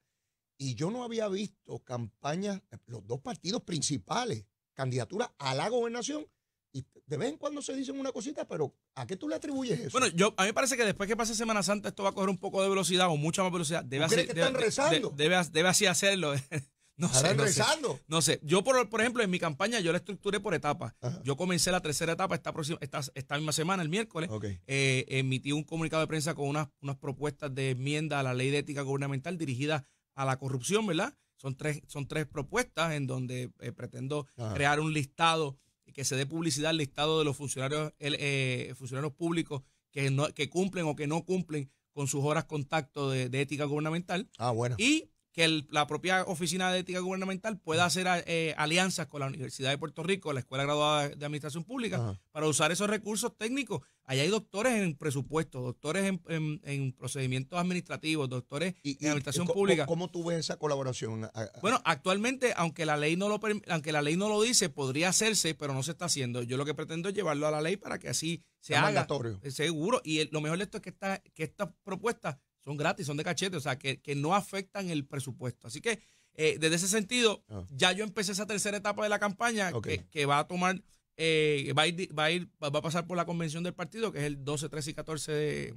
Y yo no había visto campañas, los dos partidos principales, candidaturas a la gobernación, y de vez en cuando se dicen una cosita, pero ¿a qué tú le atribuyes eso? Bueno, yo, a mí me parece que después que pase Semana Santa esto va a coger un poco de velocidad o mucha más velocidad. Debe así, que debe, rezando? debe, así hacerlo. no sé, rezando? no sé. Yo, por, por ejemplo, en mi campaña yo la estructuré por etapas. Yo comencé la tercera etapa esta, próxima, esta, misma semana, el miércoles. Eh, emití un comunicado de prensa con unas, unas propuestas de enmienda a la ley de ética gubernamental dirigida a la corrupción, ¿verdad? Son tres, son tres propuestas en donde eh, pretendo crear un listado que se dé publicidad al listado de los funcionarios, eh, funcionarios públicos que, no, que cumplen o que no cumplen con sus horas contacto de, de ética gubernamental. Ah, bueno. Y que la propia Oficina de Ética Gubernamental pueda hacer eh, alianzas con la Universidad de Puerto Rico, la Escuela Graduada de Administración Pública, para usar esos recursos técnicos. Allá hay doctores en presupuesto, doctores en, procedimientos administrativos, doctores en administración pública. ¿cómo, tú ves esa colaboración? Bueno, actualmente, aunque la ley no lo aunque la ley no lo dice, podría hacerse, pero no se está haciendo. Yo lo que pretendo es llevarlo a la ley para que así se Seguro. Y lo mejor de esto es que esta, que esta propuesta son gratis, son de cachete, o sea, que, no afectan el presupuesto. Así que eh, desde ese sentido, ah. ya yo empecé esa tercera etapa de la campaña que, va a tomar, eh, va, a ir, va, a pasar por la convención del partido, que es el 12, 13 y 14 de,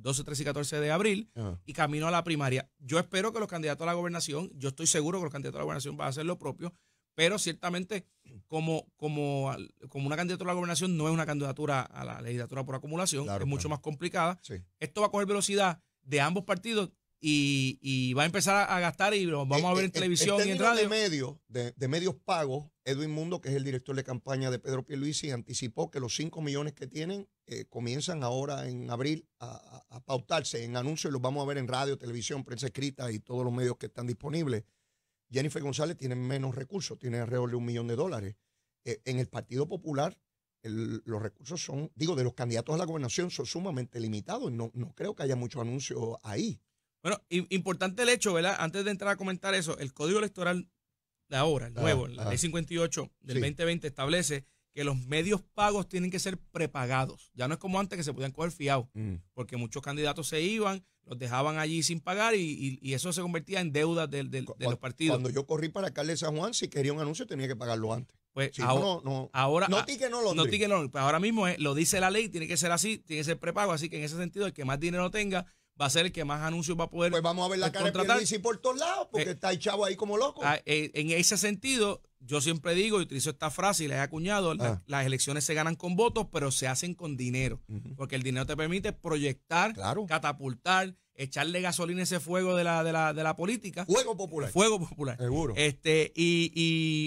12, eh, 13 y 14 de abril, ah. y camino a la primaria. Yo espero que los candidatos a la gobernación, yo estoy seguro que los candidatos a la gobernación van a hacer lo propio, pero ciertamente como, como, como una candidatura a la gobernación no es una candidatura a la legislatura por acumulación, es mucho más complicada. Esto va a coger velocidad de ambos partidos y, va a empezar a gastar y lo vamos a eh, ver en eh, este televisión y en radio. De, medios de, medios pagos, Edwin Mundo, que es el director de campaña de Pedro Pierluisi, anticipó que los 5 millones que tienen eh, comienzan ahora en abril a, a pautarse en anuncios y los vamos a ver en radio, televisión, prensa escrita y todos los medios que están disponibles. Jennifer González tiene menos recursos, tiene alrededor de un millón de dólares. Eh, en el Partido Popular, los recursos son, digo, de los candidatos a la gobernación son sumamente limitados. No, no creo que haya mucho anuncio ahí. Bueno, importante el hecho, ¿verdad? Antes de entrar a comentar eso, el Código Electoral de ahora, el ah, nuevo, la ah. Ley 58 del 2020, establece que los medios pagos tienen que ser prepagados. Ya no es como antes que se podían coger fiados, mm. porque muchos candidatos se iban, los dejaban allí sin pagar y, eso se convertía en deuda de, los partidos. Cuando yo corrí para alcalde de San Juan, si quería un anuncio tenía que pagarlo antes. Pues no, ahora no no lo ahora mismo eh, lo dice la ley, tiene que ser así, tiene que ser prepago, así que en ese sentido el que más dinero tenga va a ser el que más anuncios va a poder. Pues vamos a ver la cara de Pierluisi por todos lados, porque eh, está el chavo ahí como loco. Ah, eh, en ese sentido, yo siempre digo, y utilizo esta frase y la he acuñado, ah. las elecciones se ganan con votos, pero se hacen con dinero, porque el dinero te permite proyectar, catapultar, echarle gasolina a ese fuego de la, de la, de la política. Fuego popular. Fuego popular. Seguro. Este, y,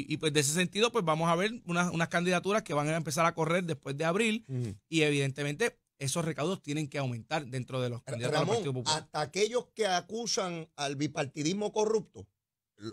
y, pues de ese sentido, pues vamos a ver unas, unas candidaturas que van a empezar a correr después de abril y evidentemente esos recaudos tienen que aumentar dentro de los candidatos Hasta aquellos que acusan al bipartidismo corrupto,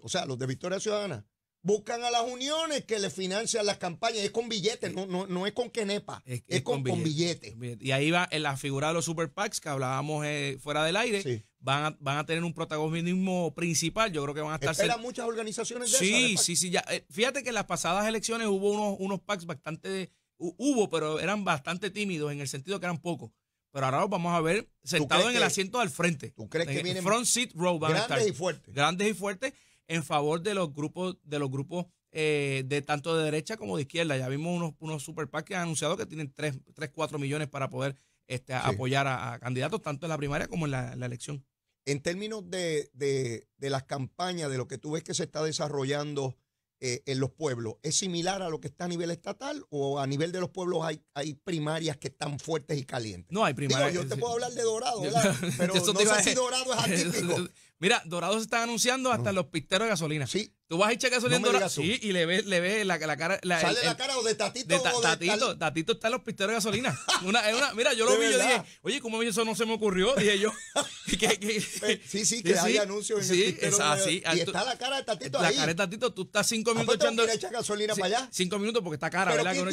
o sea, los de Victoria Ciudadana, buscan a las uniones que le financian las campañas. Es con billetes, no, no, es con quenepa, es, con, billetes. Y ahí va en la figura de los super PACs que hablábamos eh, fuera del aire. Van a, tener un protagonismo principal. Yo creo que van a estar. Esperan muchas organizaciones de Sí, sí, sí. Ya. Eh, fíjate que en las pasadas elecciones hubo unos, unos PACs bastante Hubo, pero eran bastante tímidos en el sentido que eran pocos. Pero ahora los vamos a ver sentados en el asiento al frente. ¿Tú crees que vienen front seat row grandes y fuertes? Grandes y fuertes en favor de los grupos de los grupos eh, de tanto de derecha como de izquierda. Ya vimos unos, unos super que han anunciado que tienen 3, 4 millones para poder este, apoyar a, candidatos tanto en la primaria como en la, elección. En términos de las campañas, de lo que tú ves que se está desarrollando eh, en los pueblos. ¿Es similar a lo que está a nivel estatal o a nivel de los pueblos hay, hay primarias que están fuertes y calientes? No hay primarias. yo te puedo hablar de Dorado, ¿verdad? Pero no sé si Dorado es atípico. Mira, Dorado se está anunciando hasta los pisteros de gasolina. Sí. Tú vas a echar gasolina Sí, y le ves le ve la, la cara. La, ¿Sale la cara o de Tatito? De de tatito, tatito está en los pisteros de gasolina. Una, una, mira, yo lo vi y dije, oye, ¿cómo eso no se me ocurrió? Dije yo. Pues, sí, sí, que hay anuncios en el y está la cara de Tatito la ahí. La cara de Tatito, tú estás cinco minutos echando. echar gasolina para allá? Cinco minutos porque está cara, ¿verdad? ¿quién,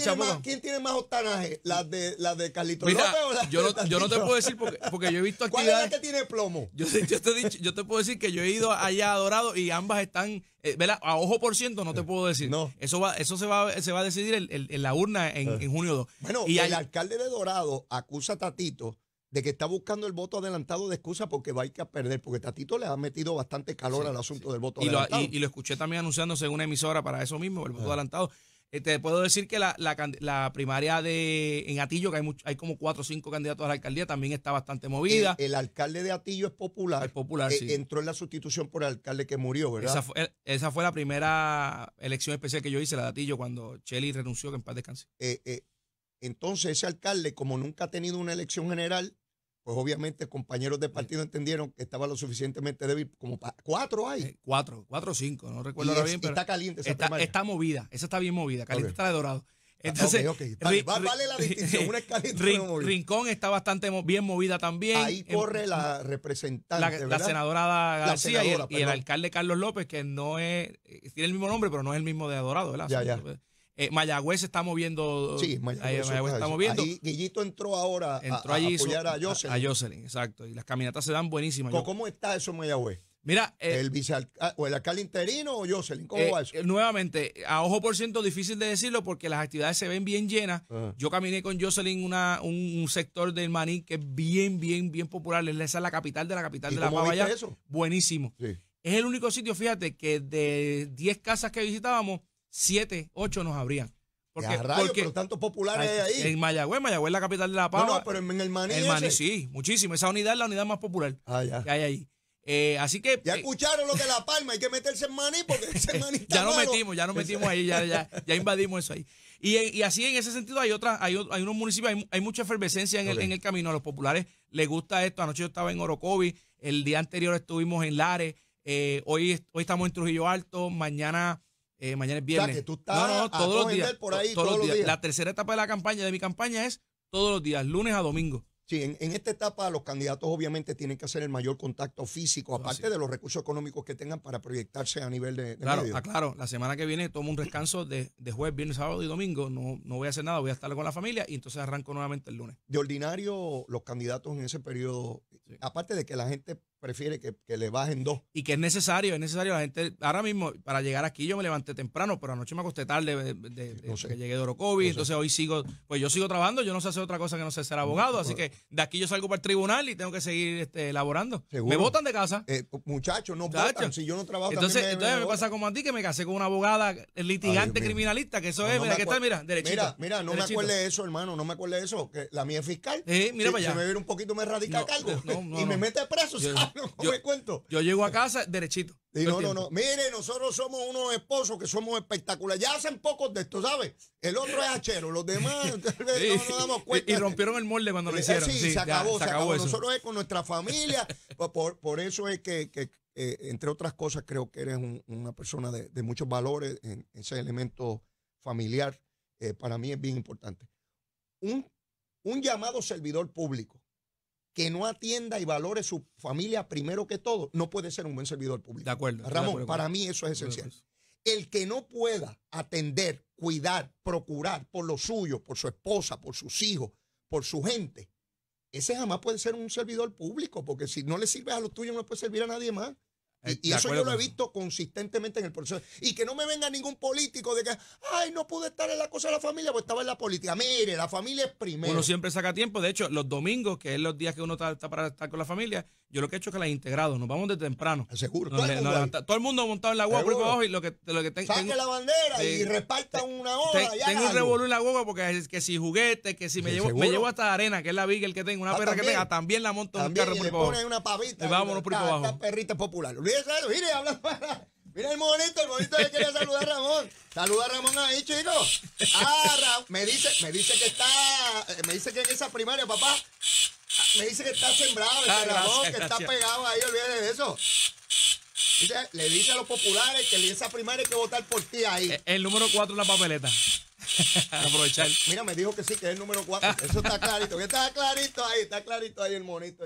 tiene más, ¿Quién octanaje? ¿La de, la de Carlito o yo, no, yo no te puedo decir porque, yo he visto aquí. ¿Cuál es la que tiene plomo? yo te puedo decir que yo he ido allá a Dorado y ambas están eh, a ojo por ciento no te puedo decir. No. Eso va, eso se va, se va a decidir en la urna en, eh. junio 2. Bueno, y el alcalde de Dorado acusa a Tatito de que está buscando el voto adelantado de excusa porque va a ir a perder, porque Tatito le ha metido bastante calor al asunto del voto adelantado. y, lo escuché también anunciándose en una emisora para eso mismo, el voto ah. adelantado. Eh, te puedo decir que la, primaria de en Atillo, que hay, hay como cuatro o cinco candidatos a la alcaldía, también está bastante movida. El, alcalde de Atillo es popular. Es popular, eh, Entró en la sustitución por el alcalde que murió, ¿verdad? Esa fue, esa fue la primera elección especial que yo hice, la de Atillo, cuando Cheli renunció, que en paz descanse. Eh, entonces, ese alcalde, como nunca ha tenido una elección general, pues obviamente compañeros de partido entendieron que estaba lo suficientemente débil como para cuatro hay. Eh, cuatro, cuatro o cinco, no recuerdo ahora bien. está caliente está, está movida, esa está bien movida, caliente está de dorado. Ah, Entonces, Vale, la distinción, caliente. Rincón está bastante bien movida también. Ahí em, corre la representante, la, la senadora García y, el, alcalde Carlos López, que no es, eh, tiene el mismo nombre, pero no es el mismo de Dorado, ¿verdad? Eh, Mayagüez se está moviendo. Sí, eh, Mayagüez, Mayagüez está, moviendo. Guillito entró ahora a, apoyar a Jocelyn. A, Jocelyn, exacto. Y las caminatas se dan buenísimas. ¿Cómo, está eso en Mayagüez? Mira, eh, el o alcalde interino o Jocelyn, ¿cómo va eso? Nuevamente, a ojo por ciento difícil de decirlo porque las actividades se ven bien llenas. Ah. Yo caminé con Jocelyn una, un, sector del Maní que es bien, bien, bien popular. Esa es la capital de la capital de la eso Buenísimo. Es el único sitio, fíjate, que de 10 casas que visitábamos, siete, ocho nos abrían. Porque, rayos, tantos populares hay ahí. En Mayagüez, Mayagüez es la capital de la Palma. No, pero en el Maní. El Maní, sí, muchísimo. Esa unidad es la unidad más popular ah, que hay ahí. Eh, así que. Ya eh, escucharon lo que La Palma, hay que meterse en maní porque ese maní Ya nos metimos, ya nos metimos ahí, ya, ya, ya invadimos eso ahí. Y, así en ese sentido hay otras, hay, hay unos municipios, hay, hay mucha efervescencia en, el, en el camino. A los populares les gusta esto. Anoche yo estaba en Orocovi, el día anterior estuvimos en Lares, eh, hoy, hoy estamos en Trujillo Alto, mañana eh, mañana es viernes. no, no, todos los días. La tercera etapa de la campaña, de mi campaña, es todos los días, lunes a domingo. Sí, en, esta etapa los candidatos obviamente tienen que hacer el mayor contacto físico, oh, aparte de los recursos económicos que tengan para proyectarse a nivel de, Claro, medio. Ah, la semana que viene tomo un descanso de, jueves, viernes, sábado y domingo, no, no voy a hacer nada, voy a estar con la familia y entonces arranco nuevamente el lunes. De ordinario, los candidatos en ese periodo, aparte de que la gente prefiere que, le bajen dos. Y que es necesario, es necesario. La gente, ahora mismo, para llegar aquí, yo me levanté temprano, pero anoche me acosté tarde de, que llegué de oro COVID. entonces hoy sigo, pues yo sigo trabajando, yo no sé hacer otra cosa que no sé ser abogado. así que de aquí yo salgo para el tribunal y tengo que seguir este, elaborando. Me votan de casa. Eh, muchachos, no Si yo no trabajo, entonces, me, entonces me, pasa como a ti que me casé con una abogada litigante criminalista, que eso es, mira, que mira, derechito. Mira, no me acuerde eso, hermano, no me acuerde eso, la mía es fiscal. Sí, mira vaya para Si me viene un poquito más radical cargo y me mete preso. yo, cuento. Yo llego a casa derechito. no, no, no. Mire, nosotros somos unos esposos que somos espectaculares. Ya hacen pocos de esto, ¿sabes? El otro es hachero, los demás no nos damos cuenta. Y, rompieron el molde cuando lo eh, eh, hicieron. Sí, se acabó, se, acabó. Nosotros es con nuestra familia. por, eso es que, eh, entre otras cosas, creo que eres una persona de, muchos valores. En ese elemento familiar para mí es bien importante. un llamado servidor público que no atienda y valore su familia primero que todo, no puede ser un buen servidor público. De acuerdo. Ramón, para mí eso es esencial. El que no pueda atender, cuidar, procurar por lo suyo, por su esposa, por sus hijos, por su gente, ese jamás puede ser un servidor público, porque si no le sirve a los tuyos, no puede servir a nadie más. Eh, y, eso yo lo he visto consistentemente en el proceso. Y que no me venga ningún político de que, ay, no pude estar en la cosa de la familia pues estaba en la política. Mire, la familia es primero. Uno siempre saca tiempo. De hecho, los domingos, que es los días que uno está, para estar con la familia, yo lo que he hecho es que la he integrado. Nos vamos de temprano. Ah, seguro. todo, el mundo montado en la guagua, por y lo que, lo que la bandera y respalta una hora. tengo un revolú la guagua porque que si juguete, que si me, llevo, me arena, que es la viga que tengo, una ah, perra que tenga, también la monto en un carro una pavita. Y vámonos por abajo. perrita popular mire, habla para. Mira el monito, el monito le quiere saludar a Ramón. Saluda a Ramón ahí, chicos Ah, me dice, me dice que está, eh, me dice que en esa primaria, papá, me dice que está sembrado ah, Ramón, que está pegado ahí, olvídate de eso. le dice a los populares que en esa primaria hay que votar por ti ahí. Eh, el, número 4 en la papeleta. Aprovechar. Mira, me dijo que sí, que es el número 4. Eso está clarito, está clarito ahí, está clarito ahí el monito.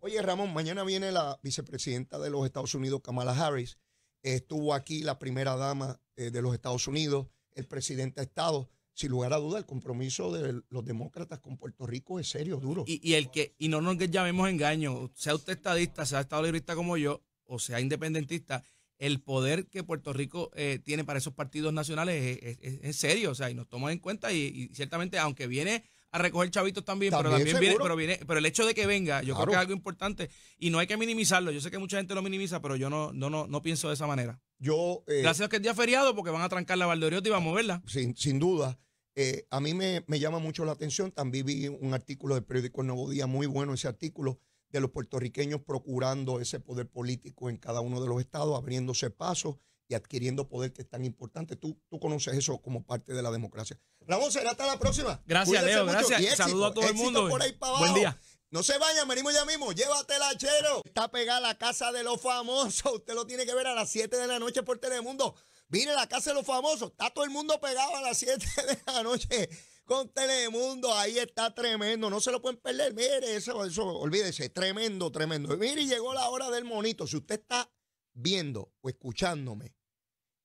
Oye, Ramón, mañana viene la vicepresidenta de los Estados Unidos, Kamala Harris. Estuvo aquí la primera dama eh, de los Estados Unidos, el presidente de Estados sin lugar a duda, el compromiso de los demócratas con Puerto Rico es serio, duro. Y, el que, y no nos llamemos engaño, sea usted estadista, sea estado librista como yo, o sea independentista, el poder que Puerto Rico eh, tiene para esos partidos nacionales es, serio, o sea, y nos tomamos en cuenta y, ciertamente, aunque viene a recoger chavitos también, pero también viene, pero pero el hecho de que venga, yo creo que es algo importante y no hay que minimizarlo. Yo sé que mucha gente lo minimiza, pero yo no, no, no, pienso de esa manera. Yo eh, gracias a que es día feriado porque van a trancar la Valdoriota y van a moverla. Sin, duda. Eh, a mí me, me llama mucho la atención. También vi un artículo del periódico El Nuevo Día, muy bueno ese artículo, de los puertorriqueños procurando ese poder político en cada uno de los estados, abriéndose pasos y adquiriendo poder que es tan importante. Tú, tú conoces eso como parte de la democracia. Ramón, será hasta la próxima. Gracias, Leo. Gracias. Saludos a todo el mundo. Buen día. No se vayan, venimos ya mismo. Llévatela, chero. Está pegada la casa de los famosos. Usted lo tiene que ver a las 7 de la noche por Telemundo. Mire la casa de los famosos. Está todo el mundo pegado a las 7 de la noche con Telemundo. Ahí está tremendo. No se lo pueden perder. Mire, eso, eso olvídese. Tremendo, tremendo. mire, llegó la hora del monito. Si usted está viendo o escuchándome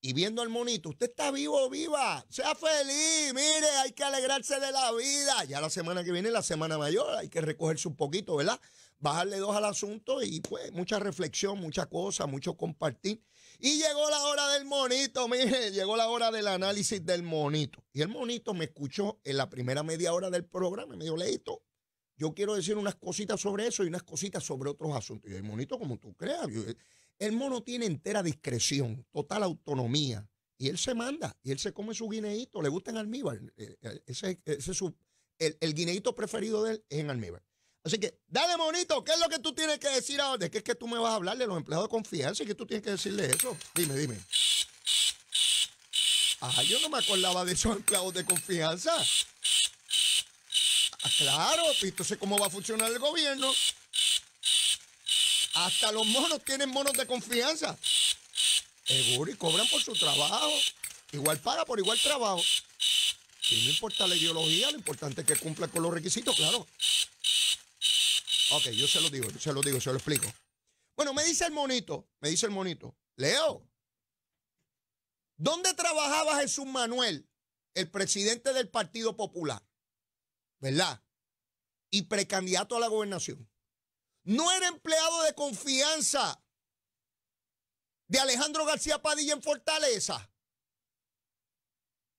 y viendo al monito, usted está vivo viva. Sea feliz. Mire, hay que alegrarse de la vida. Ya la semana que viene, la semana mayor, hay que recogerse un poquito, ¿verdad? Bajarle dos al asunto y pues mucha reflexión, mucha cosa, mucho compartir. Y llegó la hora del monito, mire, llegó la hora del análisis del monito. Y el monito me escuchó en la primera media hora del programa y me dijo, Leito, yo quiero decir unas cositas sobre eso y unas cositas sobre otros asuntos. Y el monito, como tú creas, el mono tiene entera discreción, total autonomía. Y él se manda, y él se come su guineíto, le gusta en almíbar. Eh, eh, ese, su, el, el guineíto preferido de él es en almíbar. Así que, dale, monito, ¿qué es lo que tú tienes que decir ahora? ¿De qué es que tú me vas a hablar de los empleados de confianza? ¿Y qué tú tienes que decirle eso? Dime, dime. Ah, yo no me acordaba de esos empleados de confianza. Ah, claro, sé pues, ¿cómo va a funcionar el gobierno? Hasta los monos tienen monos de confianza. Seguro, y cobran por su trabajo. Igual paga por igual trabajo. Y no importa la ideología, lo importante es que cumpla con los requisitos, claro. Ok, yo se lo digo, yo se lo digo, se lo explico. Bueno, me dice el monito, me dice el monito, Leo, ¿dónde trabajaba Jesús Manuel, el presidente del Partido Popular? ¿Verdad? Y precandidato a la gobernación. No era empleado de confianza de Alejandro García Padilla en Fortaleza.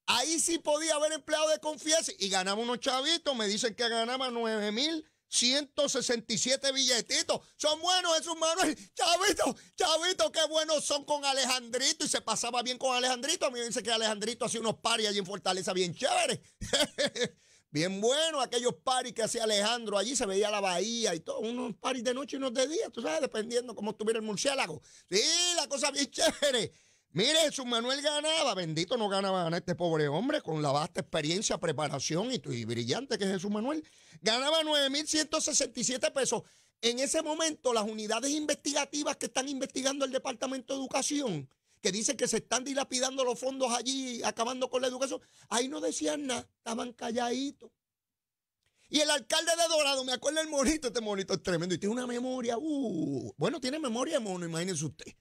Ahí sí podía haber empleado de confianza y ganaba unos chavitos. Me dicen que ganaba 9 mil 167 billetitos. Son buenos esos Manuel. Chavito, Chavito, qué buenos son con Alejandrito. Y se pasaba bien con Alejandrito. A mí me dice que Alejandrito hacía unos paris allí en Fortaleza bien chévere bien bueno aquellos paris que hacía Alejandro. Allí se veía la bahía y todo. Unos paris de noche y unos de día, tú sabes, dependiendo cómo estuviera el murciélago. Sí, la cosa bien chévere. Mire, Jesús Manuel ganaba, bendito no ganaba este pobre hombre con la vasta experiencia, preparación y, brillante que es Jesús Manuel. Ganaba 9.167 pesos. En ese momento, las unidades investigativas que están investigando el Departamento de Educación, que dicen que se están dilapidando los fondos allí, acabando con la educación, ahí no decían nada, estaban calladitos. Y el alcalde de Dorado, me acuerdo el morito, este monito es tremendo, y tiene una memoria, uh, bueno, tiene memoria mono, imagínense usted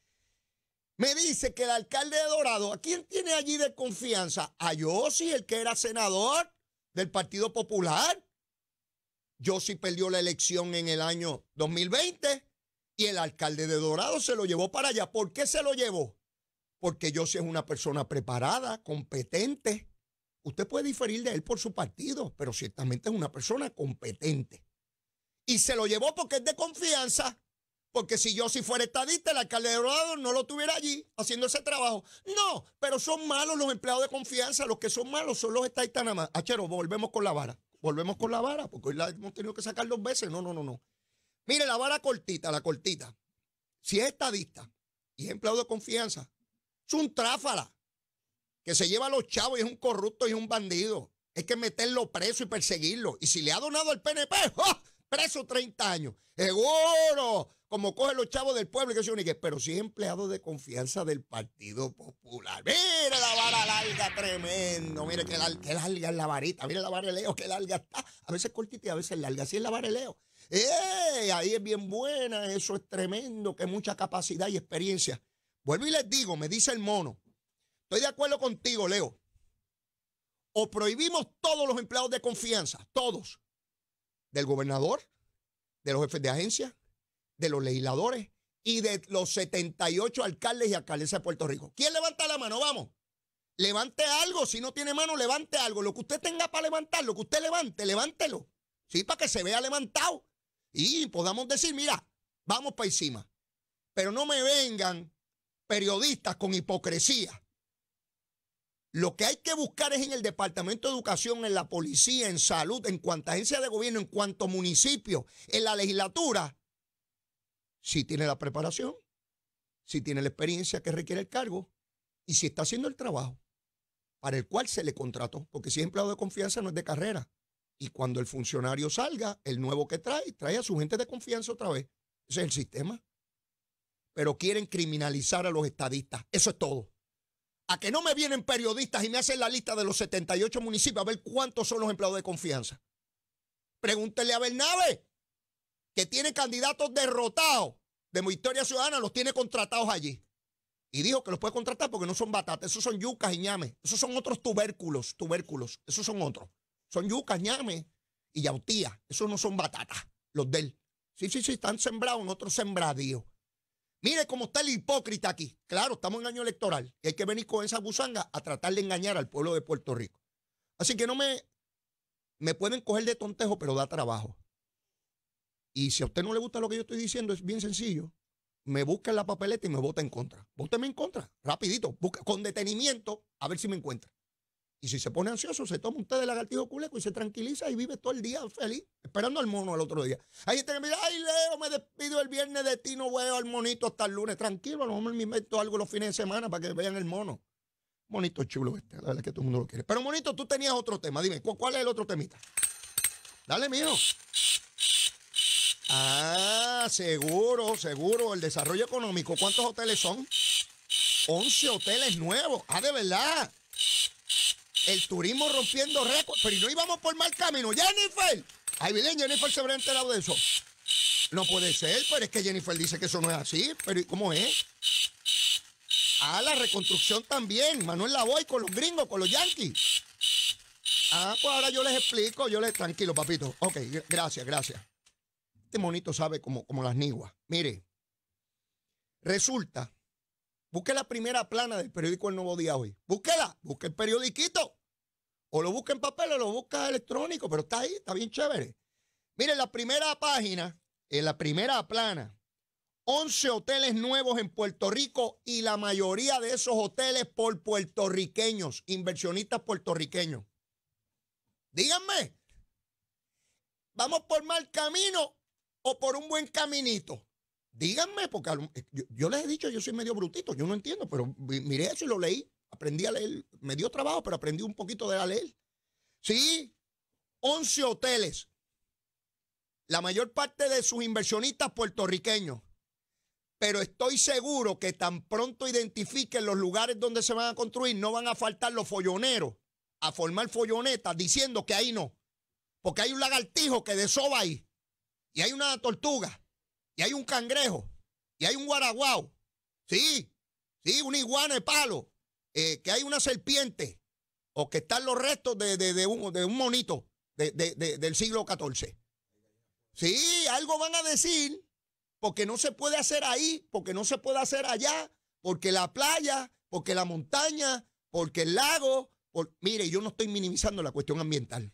me dice que el alcalde de Dorado, ¿a quién tiene allí de confianza? A Yossi, el que era senador del Partido Popular. Yossi perdió la elección en el año 2020 y el alcalde de Dorado se lo llevó para allá. ¿Por qué se lo llevó? Porque Yossi es una persona preparada, competente. Usted puede diferir de él por su partido, pero ciertamente es una persona competente. Y se lo llevó porque es de confianza. Porque si yo si fuera estadista, el alcalde de Dorado no lo tuviera allí haciendo ese trabajo. No, pero son malos los empleados de confianza. Los que son malos son los estadistas nada más. Achero, ah, volvemos con la vara. Volvemos con la vara, porque hoy la hemos tenido que sacar dos veces. No, no, no, no. Mire, la vara cortita, la cortita. Si es estadista y es empleado de confianza, es un tráfala que se lleva a los chavos y es un corrupto y es un bandido. Es que meterlo preso y perseguirlo. Y si le ha donado al PNP, preso 30 años. Seguro como coge los chavos del pueblo y que se unique, pero sí empleado de confianza del Partido Popular. Mire la vara larga, tremendo. Mire qué, larga es la varita. Mire la vara, Leo, qué larga está. A veces cortita y a veces larga. Así es la Leo. ¡Ey! Ahí es bien buena, eso es tremendo, que mucha capacidad y experiencia. Vuelvo y les digo, me dice el mono. Estoy de acuerdo contigo, Leo. O prohibimos todos los empleados de confianza, todos, del gobernador, de los jefes de agencia, de los legisladores y de los 78 alcaldes y alcaldes de Puerto Rico. ¿Quién levanta la mano? Vamos. Levante algo. Si no tiene mano, levante algo. Lo que usted tenga para levantar, lo que usted levante, levántelo. Sí, para que se vea levantado. Y podamos decir, mira, vamos para encima. Pero no me vengan periodistas con hipocresía. Lo que hay que buscar es en el Departamento de Educación, en la policía, en salud, en a agencia de gobierno, en cuanto municipio, en la legislatura, si tiene la preparación, si tiene la experiencia que requiere el cargo y si está haciendo el trabajo para el cual se le contrató, porque si es empleado de confianza no es de carrera. Y cuando el funcionario salga, el nuevo que trae, trae a su gente de confianza otra vez. Ese es el sistema. Pero quieren criminalizar a los estadistas. Eso es todo. A que no me vienen periodistas y me hacen la lista de los 78 municipios a ver cuántos son los empleados de confianza. Pregúntele a Bernabe que tiene candidatos derrotados de historia Ciudadana, los tiene contratados allí. Y dijo que los puede contratar porque no son batatas, esos son yucas y ñames, esos son otros tubérculos, tubérculos, esos son otros. Son yucas, ñames y yautía esos no son batatas, los de él. Sí, sí, sí, están sembrados en otros sembradíos. Mire cómo está el hipócrita aquí. Claro, estamos en año electoral y hay que venir con esa busanga a tratar de engañar al pueblo de Puerto Rico. Así que no me, me pueden coger de tontejo, pero da trabajo. Y si a usted no le gusta lo que yo estoy diciendo, es bien sencillo. Me busca en la papeleta y me vota en contra. Vóteme en contra, rapidito, busca, con detenimiento, a ver si me encuentra. Y si se pone ansioso, se toma usted el lagartijo culeco y se tranquiliza y vive todo el día feliz, esperando al mono al otro día. Hay gente que me ay Leo, me despido el viernes de ti, no veo al monito hasta el lunes. Tranquilo, a lo mejor me invento algo los fines de semana para que vean el mono. Monito chulo este, la verdad que todo el mundo lo quiere. Pero monito, tú tenías otro tema, dime, ¿cuál es el otro temita? Dale, mijo. Ah, seguro, seguro. El desarrollo económico. ¿Cuántos hoteles son? 11 hoteles nuevos. Ah, de verdad. El turismo rompiendo récords. Pero no íbamos por mal camino. Jennifer. Ay, miren, Jennifer se habrá enterado de eso. No puede ser, pero es que Jennifer dice que eso no es así. Pero ¿y cómo es? Ah, la reconstrucción también. Manuel Lavoy con los gringos, con los yanquis. Ah, pues ahora yo les explico, yo les... Tranquilo, papito. Ok, gracias, gracias este monito sabe como, como las niguas. Mire, resulta, busque la primera plana del periódico El Nuevo Día hoy. Búsquela, busque el periodiquito. O lo busque en papel o lo busca electrónico, pero está ahí, está bien chévere. Mire, la primera página, en la primera plana, 11 hoteles nuevos en Puerto Rico y la mayoría de esos hoteles por puertorriqueños, inversionistas puertorriqueños. Díganme, ¿vamos por mal camino o por un buen caminito? Díganme, porque eh, yo, les he dicho, yo soy medio brutito, yo no entiendo, pero miré eso y lo leí, aprendí a leer, me dio trabajo, pero aprendí un poquito de la leer. Sí, 11 hoteles, la mayor parte de sus inversionistas puertorriqueños, pero estoy seguro que tan pronto identifiquen los lugares donde se van a construir, no van a faltar los folloneros a formar follonetas diciendo que ahí no, porque hay un lagartijo que desoba ahí y hay una tortuga, y hay un cangrejo, y hay un guaraguao, sí, sí, un iguana de palo, eh, que hay una serpiente, o que están los restos de, de, de, un, de un, monito del siglo XIV. Sí, algo van a decir, porque no se puede hacer ahí, porque no se puede hacer allá, porque la playa, porque la montaña, porque el lago. Mire, yo no estoy minimizando la cuestión ambiental,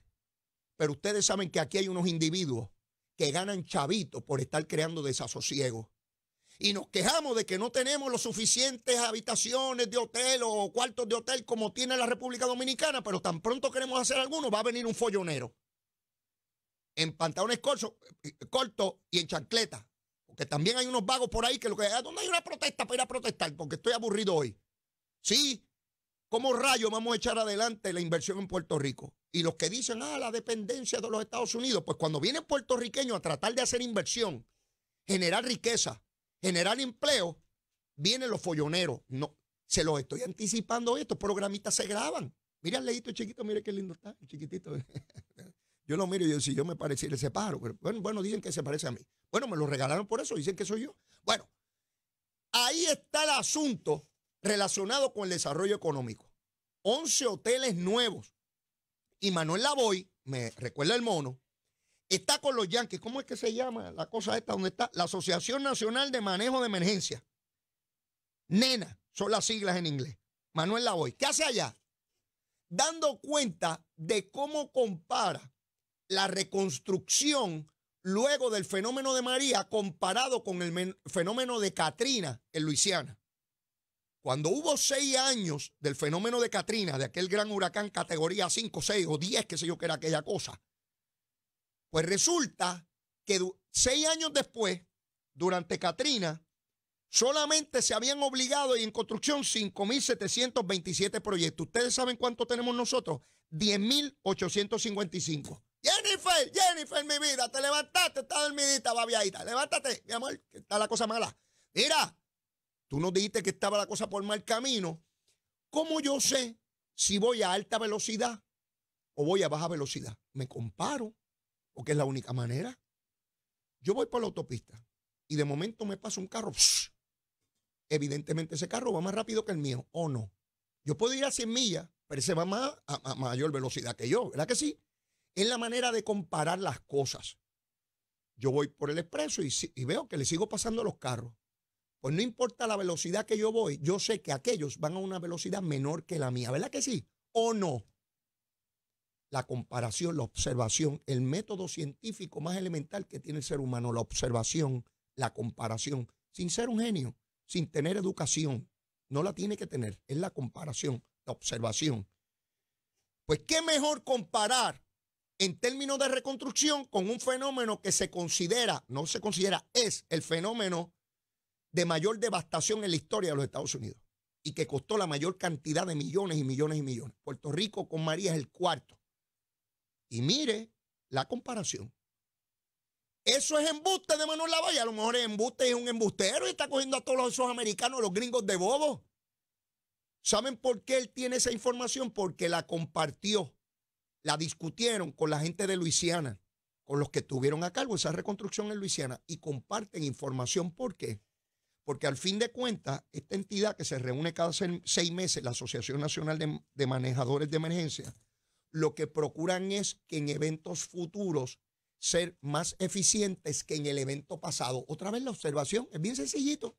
pero ustedes saben que aquí hay unos individuos que ganan chavitos por estar creando desasosiego. Y nos quejamos de que no tenemos los suficientes habitaciones de hotel o cuartos de hotel como tiene la República Dominicana, pero tan pronto queremos hacer alguno, va a venir un follonero. En pantalones eh, eh, cortos, y en chancleta. Porque también hay unos vagos por ahí que lo que... Ah, ¿Dónde hay una protesta para ir a protestar? Porque estoy aburrido hoy. Sí, ¿Cómo rayos vamos a echar adelante la inversión en Puerto Rico? Y los que dicen, ah, la dependencia de los Estados Unidos, pues cuando vienen puertorriqueños a tratar de hacer inversión, generar riqueza, generar empleo, vienen los folloneros. No, se los estoy anticipando, estos programitas se graban. Mira el chiquito, mire qué lindo está, chiquitito. yo lo miro y yo, si yo me pareciera, ese separo. bueno, bueno, dicen que se parece a mí. Bueno, me lo regalaron por eso, dicen que soy yo. Bueno, ahí está el asunto relacionado con el desarrollo económico. 11 hoteles nuevos y Manuel Lavoy, me recuerda el mono, está con los Yankees. ¿Cómo es que se llama la cosa esta? Donde está? La Asociación Nacional de Manejo de Emergencia. Nena, son las siglas en inglés. Manuel Lavoy. ¿Qué hace allá? Dando cuenta de cómo compara la reconstrucción luego del fenómeno de María comparado con el fenómeno de Katrina en Luisiana. Cuando hubo seis años del fenómeno de Katrina, de aquel gran huracán categoría 5, 6 o 10, qué sé yo que era aquella cosa, pues resulta que seis años después, durante Katrina, solamente se habían obligado y en construcción 5.727 proyectos. ¿Ustedes saben cuánto tenemos nosotros? 10.855. Jennifer, Jennifer, mi vida, te levantaste, está dormidita, babiadita. Levántate, mi amor, que está la cosa mala. Mira, Tú nos dijiste que estaba la cosa por mal camino. ¿Cómo yo sé si voy a alta velocidad o voy a baja velocidad? Me comparo, porque es la única manera. Yo voy por la autopista y de momento me pasa un carro. evidentemente ese carro va más rápido que el mío, ¿o no? Yo puedo ir a 100 millas, pero ese va más, a, mayor velocidad que yo, ¿verdad que sí? Es la manera de comparar las cosas. Yo voy por el expreso y, y veo que le sigo pasando los carros. Pues no importa la velocidad que yo voy, yo sé que aquellos van a una velocidad menor que la mía, ¿verdad que sí? ¿O no? La comparación, la observación, el método científico más elemental que tiene el ser humano, la observación, la comparación, sin ser un genio, sin tener educación, no la tiene que tener, es la comparación, la observación. Pues qué mejor comparar en términos de reconstrucción con un fenómeno que se considera, no se considera, es el fenómeno de mayor devastación en la historia de los Estados Unidos y que costó la mayor cantidad de millones y millones y millones. Puerto Rico con María es el cuarto. Y mire la comparación. Eso es embuste de Manuel Lavalle. A lo mejor es embuste y es un embustero y está cogiendo a todos esos americanos, los gringos de bobo. ¿Saben por qué él tiene esa información? Porque la compartió, la discutieron con la gente de Luisiana, con los que tuvieron a cargo esa reconstrucción en Luisiana y comparten información. ¿Por qué? Porque al fin de cuentas, esta entidad que se reúne cada seis meses, la Asociación Nacional de, Manejadores de Emergencia, lo que procuran es que en eventos futuros ser más eficientes que en el evento pasado. Otra vez la observación, es bien sencillito.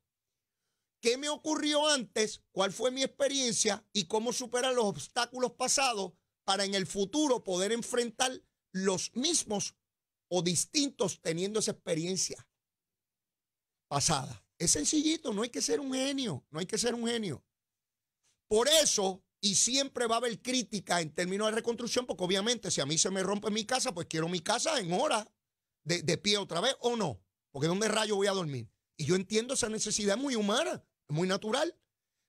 ¿Qué me ocurrió antes? ¿Cuál fue mi experiencia? ¿Y cómo superar los obstáculos pasados para en el futuro poder enfrentar los mismos o distintos teniendo esa experiencia pasada? Es sencillito, no hay que ser un genio, no hay que ser un genio. Por eso, y siempre va a haber crítica en términos de reconstrucción, porque obviamente si a mí se me rompe mi casa, pues quiero mi casa en hora de, pie otra vez o no, porque ¿dónde rayo voy a dormir? Y yo entiendo esa necesidad muy humana, muy natural,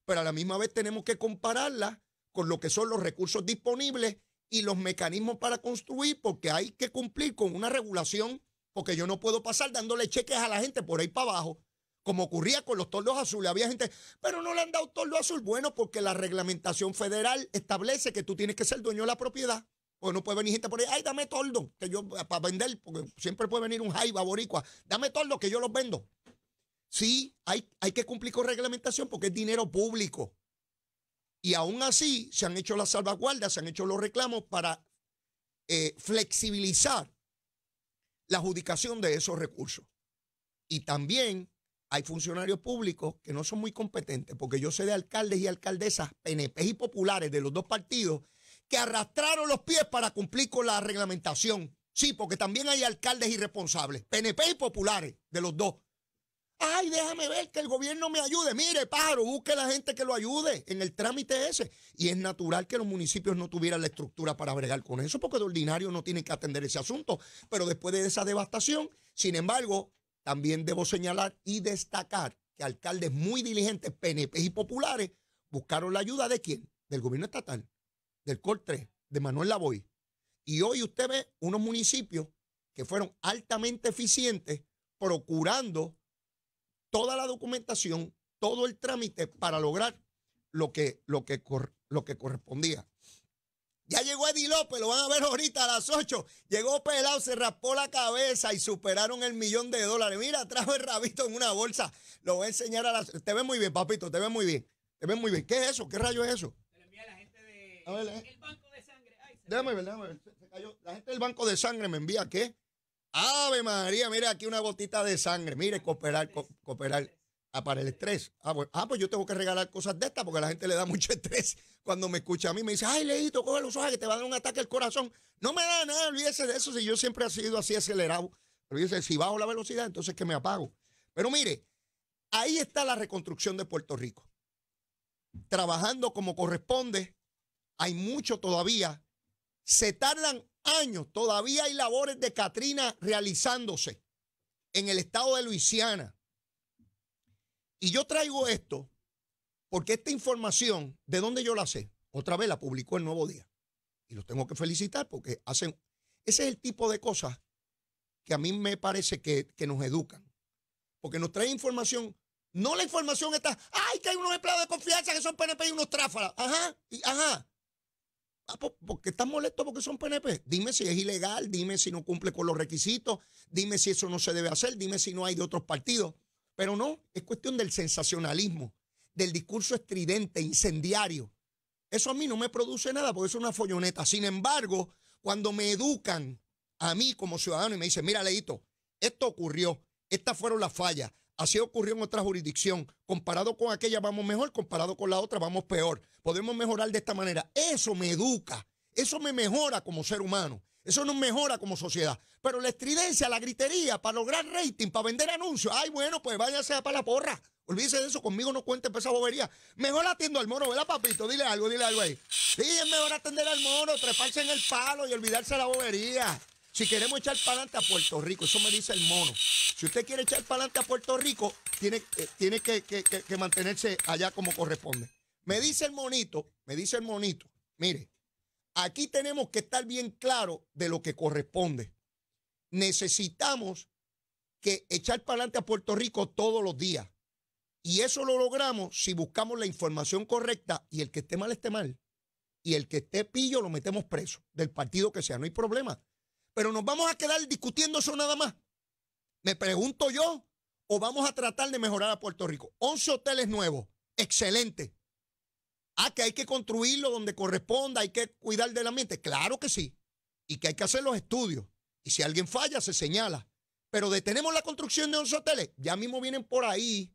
pero a la misma vez tenemos que compararla con lo que son los recursos disponibles y los mecanismos para construir, porque hay que cumplir con una regulación, porque yo no puedo pasar dándole cheques a la gente por ahí para abajo como ocurría con los tordos azules. Había gente, pero no le han dado tordos azul. Bueno, porque la reglamentación federal establece que tú tienes que ser dueño de la propiedad. Porque no puede venir gente por ahí, ay, dame tordo, que yo, para vender, porque siempre puede venir un jaiba boricua, dame tordo que yo los vendo. Sí, hay, hay que cumplir con reglamentación porque es dinero público. Y aún así se han hecho las salvaguardas, se han hecho los reclamos para eh, flexibilizar la adjudicación de esos recursos. Y también hay funcionarios públicos que no son muy competentes, porque yo sé de alcaldes y alcaldesas, PNP y populares de los dos partidos, que arrastraron los pies para cumplir con la reglamentación. Sí, porque también hay alcaldes irresponsables, PNP y populares de los dos. Ay, déjame ver que el gobierno me ayude. Mire, pájaro, busque la gente que lo ayude en el trámite ese. Y es natural que los municipios no tuvieran la estructura para bregar con eso, porque de ordinario no tienen que atender ese asunto. Pero después de esa devastación, sin embargo, también debo señalar y destacar que alcaldes muy diligentes, PNP y populares, buscaron la ayuda de quién? Del gobierno estatal, del COR 3, de Manuel Lavoy. Y hoy usted ve unos municipios que fueron altamente eficientes procurando toda la documentación, todo el trámite para lograr lo que, lo que, lo que correspondía. Ya llegó Eddie López, lo van a ver ahorita a las 8. Llegó pelado, se raspó la cabeza y superaron el millón de dólares. Mira, trajo el rabito en una bolsa. Lo voy a enseñar a las. Te ve muy bien, papito, te ve muy bien. Te ve muy bien. ¿Qué es eso? ¿Qué rayo es eso? me lo envía la gente del eh. banco de sangre. déjame ver, déjame ver. Se cayó. La gente del banco de sangre me envía qué? Ave María, mira aquí una gotita de sangre. Mire, cooperar, cooperar. Ah, para el estrés. Ah, ah, pues yo tengo que regalar cosas de estas porque la gente le da mucho estrés cuando me escucha a mí. Me dice, ay, leíto, coge los ojos que te va a dar un ataque al corazón. No me da nada, olvídese de eso. Si yo siempre he sido así acelerado, olvídese, si bajo la velocidad, entonces que me apago. Pero mire, ahí está la reconstrucción de Puerto Rico. Trabajando como corresponde, hay mucho todavía. Se tardan años, todavía hay labores de Catrina realizándose en el estado de Luisiana y yo traigo esto porque esta información, ¿de dónde yo la sé? Otra vez la publicó el Nuevo Día. Y los tengo que felicitar porque hacen... Ese es el tipo de cosas que a mí me parece que, nos educan. Porque nos trae información. No la información está, ay, que hay unos empleados de confianza que son PNP y unos tráfalas. Ajá, ajá. Ah, ¿Por qué estás molesto porque son PNP. Dime si es ilegal, dime si no cumple con los requisitos, dime si eso no se debe hacer, dime si no hay de otros partidos. Pero no, es cuestión del sensacionalismo, del discurso estridente, incendiario. Eso a mí no me produce nada porque es una folloneta. Sin embargo, cuando me educan a mí como ciudadano y me dicen, mira, Leito, esto ocurrió, estas fueron las fallas, así ocurrió en otra jurisdicción, comparado con aquella vamos mejor, comparado con la otra vamos peor, podemos mejorar de esta manera. Eso me educa, eso me mejora como ser humano. Eso nos mejora como sociedad. Pero la estridencia, la gritería, para lograr rating, para vender anuncios, ay, bueno, pues váyase para la porra. Olvídese de eso, conmigo no cuente esa bobería. Mejor atiendo al mono, ¿verdad, papito? Dile algo, dile algo ahí. Sí, es mejor atender al mono, treparse en el palo y olvidarse de la bobería. Si queremos echar para adelante a Puerto Rico, eso me dice el mono. Si usted quiere echar para adelante a Puerto Rico, tiene, eh, tiene que mantenerse allá como corresponde. Me dice el monito, me dice el monito, mire, Aquí tenemos que estar bien claro de lo que corresponde. Necesitamos que echar para adelante a Puerto Rico todos los días. Y eso lo logramos si buscamos la información correcta y el que esté mal esté mal. Y el que esté pillo lo metemos preso, del partido que sea, no hay problema. Pero nos vamos a quedar discutiendo eso nada más. Me pregunto yo, o vamos a tratar de mejorar a Puerto Rico. 11 hoteles nuevos, excelente. Ah, que hay que construirlo donde corresponda, hay que cuidar del ambiente. Claro que sí. Y que hay que hacer los estudios. Y si alguien falla, se señala. Pero detenemos la construcción de un hoteles. Ya mismo vienen por ahí.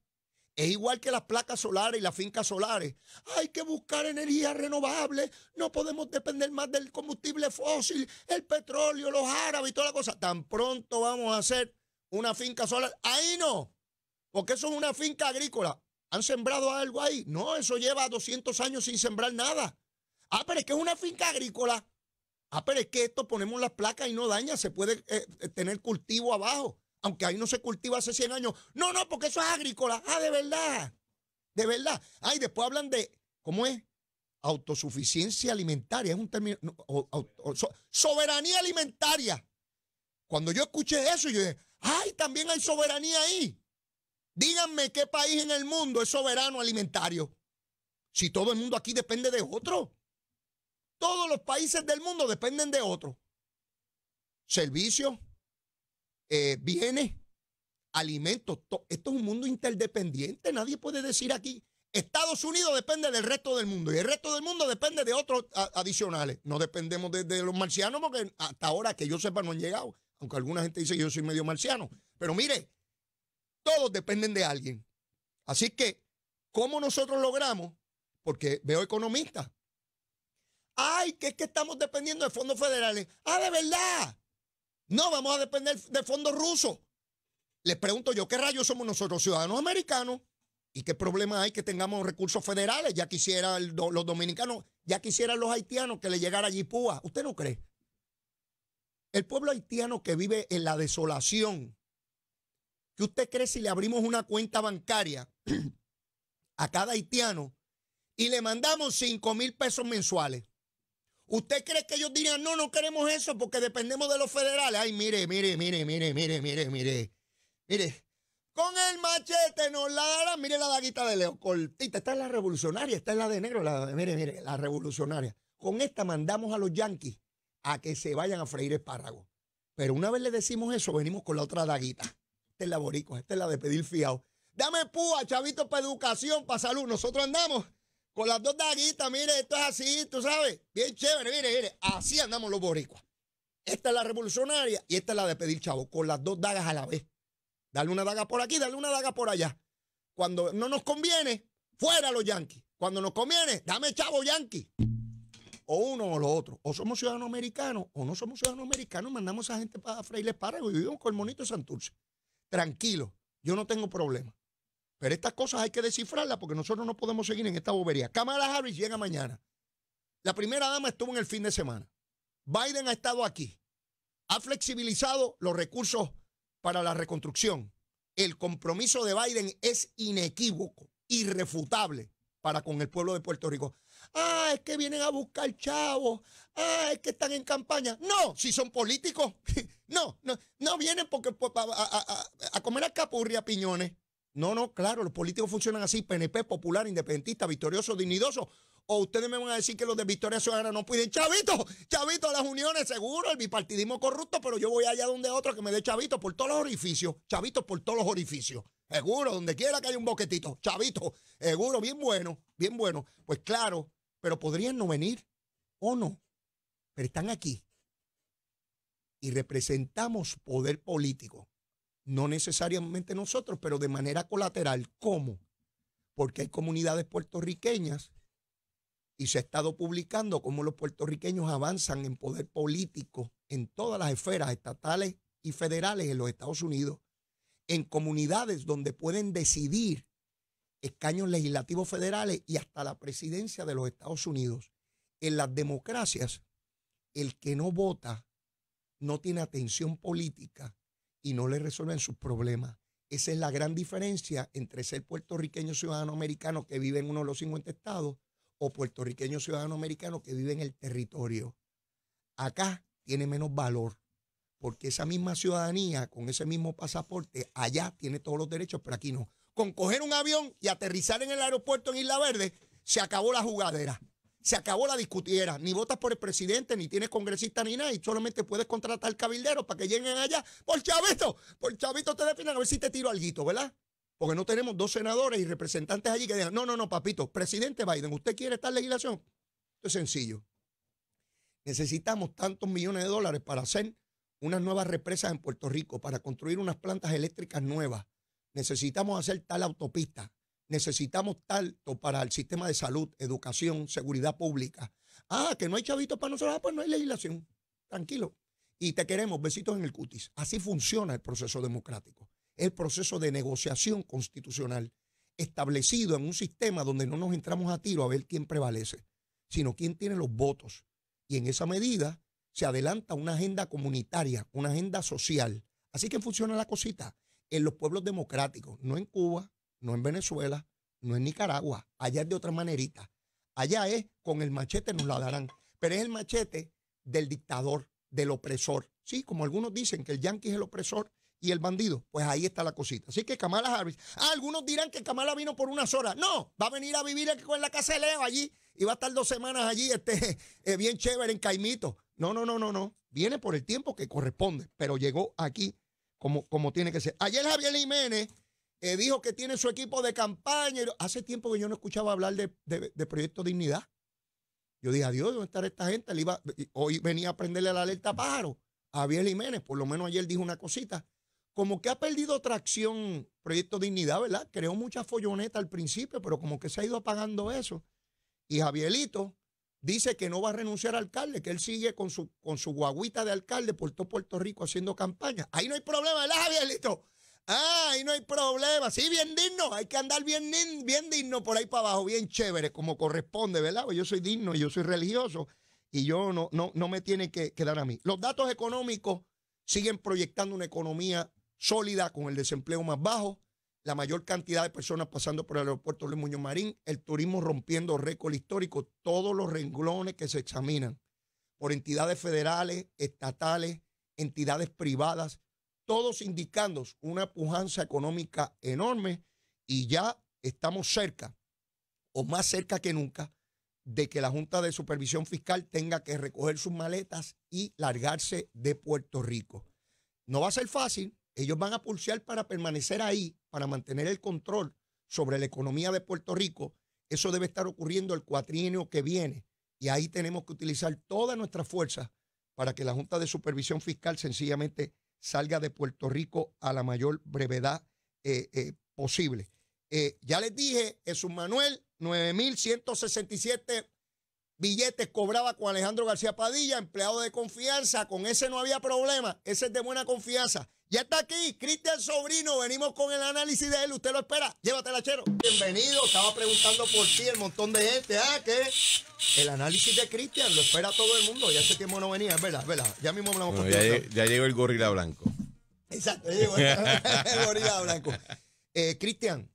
Es igual que las placas solares y las fincas solares. Hay que buscar energía renovable. No podemos depender más del combustible fósil, el petróleo, los árabes y toda la cosa. Tan pronto vamos a hacer una finca solar. Ahí no. Porque eso es una finca agrícola. ¿Han sembrado algo ahí? No, eso lleva 200 años sin sembrar nada. Ah, pero es que es una finca agrícola. Ah, pero es que esto ponemos las placas y no daña, se puede eh, eh, tener cultivo abajo, aunque ahí no se cultiva hace 100 años. No, no, porque eso es agrícola. Ah, de verdad, de verdad. Ay, después hablan de, ¿cómo es? Autosuficiencia alimentaria, es un término, soberanía alimentaria. Cuando yo escuché eso, yo dije, ay, también hay soberanía ahí. Díganme qué país en el mundo es soberano alimentario. Si todo el mundo aquí depende de otro. Todos los países del mundo dependen de otro. Servicios, eh, bienes, alimentos. Esto es un mundo interdependiente. Nadie puede decir aquí, Estados Unidos depende del resto del mundo y el resto del mundo depende de otros adicionales. No dependemos de, de, los marcianos porque hasta ahora que yo sepa no han llegado, aunque alguna gente dice que yo soy medio marciano. Pero mire, todos dependen de alguien. Así que, ¿cómo nosotros logramos? Porque veo economistas. Ay, que es que estamos dependiendo de fondos federales. Ah, de verdad. No, vamos a depender de fondos rusos. Les pregunto yo, ¿qué rayos somos nosotros, ciudadanos americanos? ¿Y qué problema hay que tengamos recursos federales? Ya quisieran los dominicanos, ya quisieran los haitianos que le llegara allí púa. ¿Usted no cree? El pueblo haitiano que vive en la desolación, ¿Qué usted cree si le abrimos una cuenta bancaria a cada haitiano y le mandamos 5 mil pesos mensuales? ¿Usted cree que ellos dirían, no, no queremos eso porque dependemos de los federales? Ay, mire, mire, mire, mire, mire, mire, mire. Mire, con el machete nos la darán. Mire la daguita de Leo Cortita. Esta es la revolucionaria, esta es la de negro. mire, mire, la revolucionaria. Con esta mandamos a los yanquis a que se vayan a freír espárragos. Pero una vez le decimos eso, venimos con la otra daguita. Esta es la boricua, esta es la de pedir fiado. Dame púa, chavito, para educación, para salud. Nosotros andamos con las dos daguitas, mire, esto es así, tú sabes. Bien chévere, mire, mire. Así andamos los boricuas. Esta es la revolucionaria y esta es la de pedir chavo, con las dos dagas a la vez. Dale una daga por aquí, dale una daga por allá. Cuando no nos conviene, fuera los yanquis. Cuando nos conviene, dame chavo yanqui. O uno o lo otro. O somos ciudadanos americanos o no somos ciudadanos americanos, mandamos a gente para fraile Párrago y vivimos con el monito Santurce tranquilo, yo no tengo problema. Pero estas cosas hay que descifrarlas porque nosotros no podemos seguir en esta bobería. Kamala Harris llega mañana. La primera dama estuvo en el fin de semana. Biden ha estado aquí. Ha flexibilizado los recursos para la reconstrucción. El compromiso de Biden es inequívoco, irrefutable para con el pueblo de Puerto Rico. Ah, es que vienen a buscar chavos. Ah, es que están en campaña. No, si son políticos. No, no, no vienen porque pues, a, comer a capurria, piñones. No, no, claro, los políticos funcionan así, PNP, popular, independentista, victorioso, dignidoso. O ustedes me van a decir que los de Victoria Ciudadana no piden chavito, chavito a las uniones, seguro, el bipartidismo corrupto, pero yo voy allá donde otro que me dé chavito por todos los orificios, chavito por todos los orificios. Seguro, donde quiera que haya un boquetito, chavito, seguro, bien bueno, bien bueno. Pues claro, pero podrían no venir o no, pero están aquí y representamos poder político. No necesariamente nosotros, pero de manera colateral. ¿Cómo? Porque hay comunidades puertorriqueñas y se ha estado publicando cómo los puertorriqueños avanzan en poder político en todas las esferas estatales y federales en los Estados Unidos, en comunidades donde pueden decidir escaños legislativos federales y hasta la presidencia de los Estados Unidos. En las democracias, el que no vota no tiene atención política y no le resuelven sus problemas. Esa es la gran diferencia entre ser puertorriqueño ciudadano americano que vive en uno de los 50 estados o puertorriqueño ciudadano americano que vive en el territorio. Acá tiene menos valor, porque esa misma ciudadanía con ese mismo pasaporte allá tiene todos los derechos, pero aquí no. Con coger un avión y aterrizar en el aeropuerto en Isla Verde, se acabó la jugadera se acabó la discutiera. Ni votas por el presidente, ni tienes congresista, ni nada. Y solamente puedes contratar cabilderos para que lleguen allá. Por chavito, por chavito te definan, a ver si te tiro alguito, ¿verdad? Porque no tenemos dos senadores y representantes allí que digan, no, no, no, papito, presidente Biden, ¿usted quiere esta legislación? Esto es sencillo. Necesitamos tantos millones de dólares para hacer unas nuevas represas en Puerto Rico, para construir unas plantas eléctricas nuevas. Necesitamos hacer tal autopista necesitamos tanto para el sistema de salud, educación, seguridad pública. Ah, que no hay chavitos para nosotros, ah, pues no hay legislación. Tranquilo. Y te queremos, besitos en el cutis. Así funciona el proceso democrático. El proceso de negociación constitucional establecido en un sistema donde no nos entramos a tiro a ver quién prevalece, sino quién tiene los votos. Y en esa medida se adelanta una agenda comunitaria, una agenda social. Así que funciona la cosita en los pueblos democráticos, no en Cuba, no en Venezuela, no en Nicaragua, allá es de otra manerita. Allá es con el machete nos la darán, pero es el machete del dictador, del opresor. Sí, como algunos dicen que el yanqui es el opresor y el bandido, pues ahí está la cosita. Así que Kamala Harris, ah, algunos dirán que Kamala vino por unas horas. No, va a venir a vivir en la casa de Leo allí y va a estar dos semanas allí, este, eh, bien chévere en Caimito. No, no, no, no, no. Viene por el tiempo que corresponde, pero llegó aquí como, como tiene que ser. Ayer Javier Jiménez eh, dijo que tiene su equipo de campaña. Hace tiempo que yo no escuchaba hablar de, Proyecto Dignidad. Yo dije, adiós, ¿dónde estará esta gente? hoy venía a prenderle la alerta pájaro a Javier Jiménez, por lo menos ayer dijo una cosita. Como que ha perdido tracción Proyecto Dignidad, ¿verdad? Creó mucha folloneta al principio, pero como que se ha ido apagando eso. Y Javierito dice que no va a renunciar al alcalde, que él sigue con su, con su guaguita de alcalde por todo Puerto Rico haciendo campaña. Ahí no hay problema, ¿verdad, Javierito? Ah, ahí no hay problema. Sí, bien digno. Hay que andar bien, bien digno por ahí para abajo, bien chévere, como corresponde, ¿verdad? Pues yo soy digno, yo soy religioso y yo no, no, no me tiene que, quedar a mí. Los datos económicos siguen proyectando una economía sólida con el desempleo más bajo, la mayor cantidad de personas pasando por el aeropuerto Luis Muñoz Marín, el turismo rompiendo récord histórico, todos los renglones que se examinan por entidades federales, estatales, entidades privadas, todos indicando una pujanza económica enorme y ya estamos cerca, o más cerca que nunca, de que la Junta de Supervisión Fiscal tenga que recoger sus maletas y largarse de Puerto Rico. No va a ser fácil, ellos van a pulsear para permanecer ahí, para mantener el control sobre la economía de Puerto Rico. Eso debe estar ocurriendo el cuatrienio que viene y ahí tenemos que utilizar todas nuestras fuerzas para que la Junta de Supervisión Fiscal sencillamente salga de Puerto Rico a la mayor brevedad eh, eh, posible. Eh, ya les dije, Jesús Manuel, 9.167 billetes cobraba con Alejandro García Padilla, empleado de confianza, con ese no había problema, ese es de buena confianza. Ya está aquí, Cristian Sobrino. Venimos con el análisis de él. Usted lo espera. Llévatela, Chero. Bienvenido. Estaba preguntando por ti el montón de gente. Ah, que el análisis de Cristian lo espera todo el mundo. Ya hace tiempo no venía, es verdad, es verdad. Ya mismo hablamos con ya, ya llegó el gorila blanco. Exacto, ya llegó el gorila blanco. Eh, Cristian,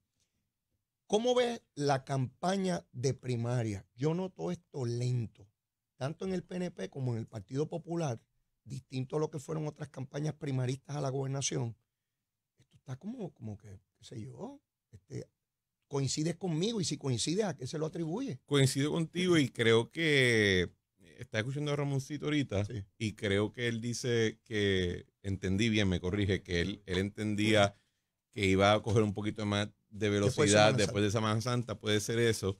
¿cómo ves la campaña de primaria? Yo noto esto lento, tanto en el PNP como en el Partido Popular distinto a lo que fueron otras campañas primaristas a la gobernación, esto está como, como que, qué sé yo, este, coincides conmigo y si coincides, ¿a qué se lo atribuye? Coincido contigo y creo que está escuchando a Ramoncito ahorita y creo que él dice que entendí bien, me corrige, que él, él entendía que iba a coger un poquito más de velocidad después de esa Semana Santa, puede ser eso.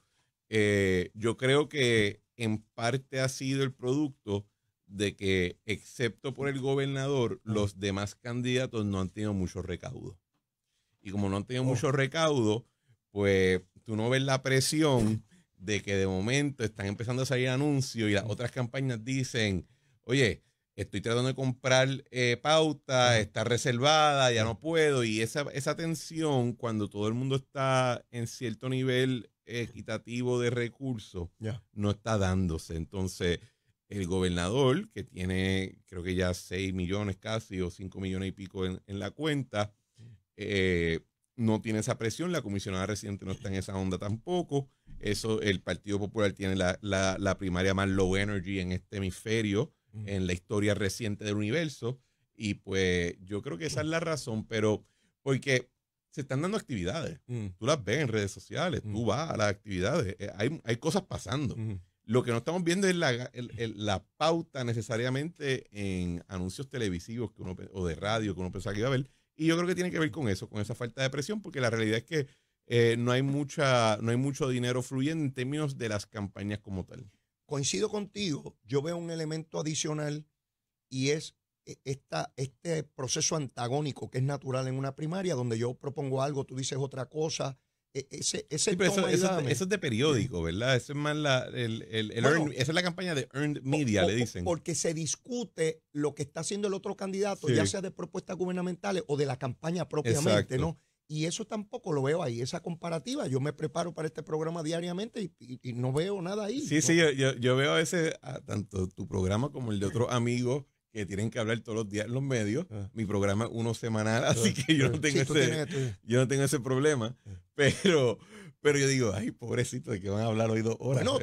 Eh, yo creo que en parte ha sido el producto de que, excepto por el gobernador, los demás candidatos no han tenido mucho recaudo. Y como no han tenido oh. mucho recaudo, pues tú no ves la presión de que de momento están empezando a salir anuncios y las otras campañas dicen, oye, estoy tratando de comprar eh, pauta, está reservada, ya no puedo. Y esa, tensión, cuando todo el mundo está en cierto nivel equitativo de recursos, no está dándose. Entonces, el gobernador, que tiene creo que ya 6 millones casi o 5 millones y pico en, la cuenta, eh, no tiene esa presión, la comisionada reciente no está en esa onda tampoco. Eso, el Partido Popular tiene la, primaria más low energy en este hemisferio, en la historia reciente del universo. Y pues yo creo que esa es la razón, pero porque se están dando actividades. Tú las ves en redes sociales, tú vas a las actividades, eh, hay, hay cosas pasando. Lo que no estamos viendo es la, la pauta necesariamente en anuncios televisivos que uno, o de radio que uno pensaba que iba a ver. Y yo creo que tiene que ver con eso, con esa falta de presión, porque la realidad es que eh, no, hay mucha, no hay mucho dinero fluyendo en términos de las campañas como tal. Coincido contigo, yo veo un elemento adicional y es e, esta, este proceso antagónico que es natural en una primaria, donde yo propongo algo, tú dices otra cosa, e, ese, ese eso, es de periódico, ¿verdad? Eso es más la, es la campaña de earned media, le dicen. Porque se discute lo que está haciendo el otro candidato, ya sea de propuestas gubernamentales o de la campaña propiamente, ¿no? Y eso tampoco lo veo ahí, esa comparativa. Yo me preparo para este programa diariamente y, no veo nada ahí. Sí, sí, yo, yo, veo a veces tanto tu programa como el de otros amigos que tienen que hablar todos los días en los medios. Ah. Mi programa es uno semanal, así ah. que yo no tengo, ese, yo no tengo ese problema. Ah. Pero, pero yo digo, ay, pobrecito, de que van a hablar hoy dos horas. No,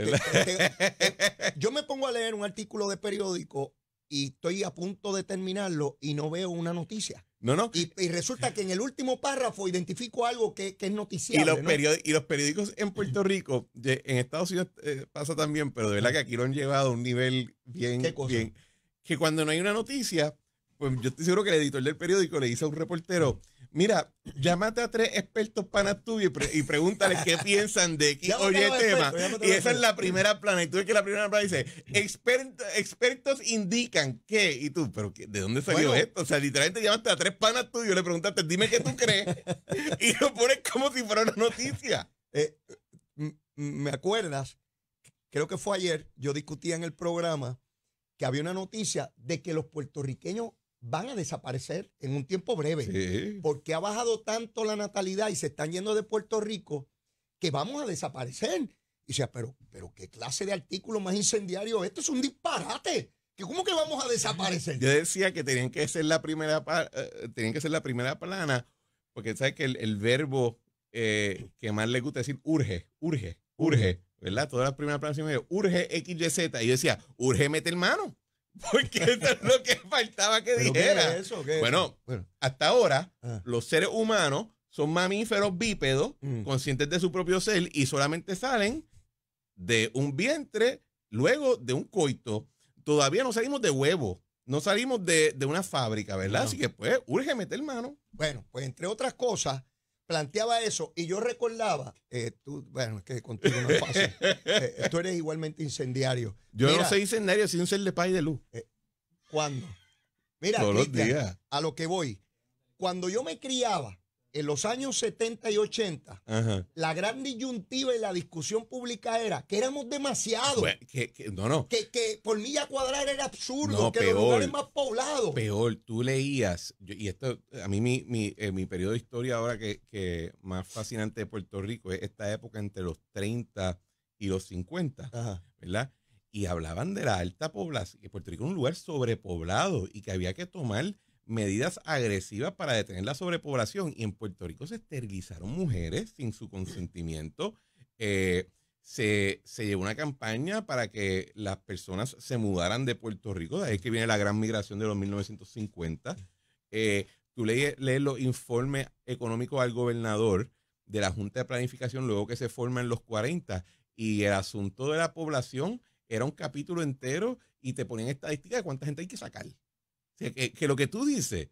yo me pongo a leer un artículo de periódico y estoy a punto de terminarlo y no veo una noticia. No, no. Y, resulta que en el último párrafo identifico algo que, es noticiable. Y los, periódicos en Puerto Rico, en Estados Unidos eh, pasa también, pero de verdad que aquí lo han llevado a un nivel bien. bien que cuando no hay una noticia, pues yo estoy seguro que el editor del periódico le dice a un reportero, mira, llámate a tres expertos panas tuyos y, pregúntale pregúntales qué piensan de qué oye tema. Y esa es la primera plana. Y tú ves que la primera plana dice, expertos indican qué. y tú, pero ¿de dónde salió esto? O sea, literalmente llamaste a tres panas tuyos, le preguntaste, dime qué tú crees, y lo pones como si fuera una noticia. Eh, ¿Me acuerdas? Creo que fue ayer, yo discutía en el programa que había una noticia de que los puertorriqueños van a desaparecer en un tiempo breve, porque ha bajado tanto la natalidad y se están yendo de Puerto Rico que vamos a desaparecer. Y decía, pero, pero qué clase de artículo más incendiario, esto es un disparate. ¿Cómo que vamos a desaparecer? Yo decía que tenían que ser la primera, eh, que ser la primera plana, porque sabes que el, verbo eh, que más le gusta decir urge, urge, urge. ¿verdad? Todas las primeras planas me urge XYZ. Y yo decía, urge meter mano. Porque eso es lo que faltaba que dijera. bueno, hasta ahora, ah. los seres humanos son mamíferos bípedos, mm. conscientes de su propio ser, y solamente salen de un vientre, luego de un coito. Todavía no salimos de huevo, no salimos de, una fábrica, ¿verdad? Así que pues urge meter mano. Bueno, pues entre otras cosas, planteaba eso y yo recordaba, eh, tú, bueno, es que contigo no es fácil, eh, tú eres igualmente incendiario. Yo no soy incendiario, soy un ser de paz y de luz. Eh, ¿Cuándo? Mira, a lo que voy. Cuando yo me criaba, en los años 70 y 80, la gran disyuntiva y la discusión pública era que éramos demasiados. que, no, no. Que, por milla cuadrada era absurdo, que peor, los lugares más poblados. Peor, tú leías, y esto, a mí mi, eh, mi, periodo de historia ahora que, que, más fascinante de Puerto Rico es esta época entre los 30 y los 50, ¿verdad? Y hablaban de la alta población, que Puerto Rico era un lugar sobrepoblado y que había que tomar medidas agresivas para detener la sobrepoblación y en Puerto Rico se esterilizaron mujeres sin su consentimiento. Eh, se, se, llevó una campaña para que las personas se mudaran de Puerto Rico, de ahí que viene la gran migración de los 1950. Eh, tú lees, lees los informes económicos al gobernador de la Junta de Planificación luego que se forma en los 40 y el asunto de la población era un capítulo entero y te ponían estadísticas de cuánta gente hay que sacar que, lo que tú dices,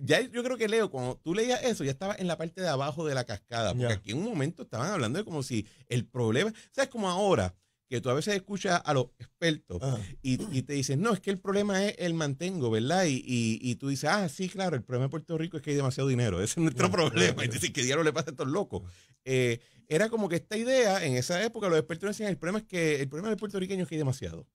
ya yo creo que Leo, cuando tú leías eso, ya estaba en la parte de abajo de la cascada, porque aquí en un momento estaban hablando de como si el problema, ¿sabes? Como ahora, que tú a veces escuchas a los expertos ah. y, te dicen, no, es que el problema es el mantengo, ¿verdad? Y, tú dices, ah, sí, claro, el problema de Puerto Rico es que hay demasiado dinero, ese es nuestro problema. y dices, ¿qué diablo le pasa a estos locos? Eh, era como que esta idea, en esa época, los expertos decían, el problema es que el problema de puertorriqueño es que hay demasiado.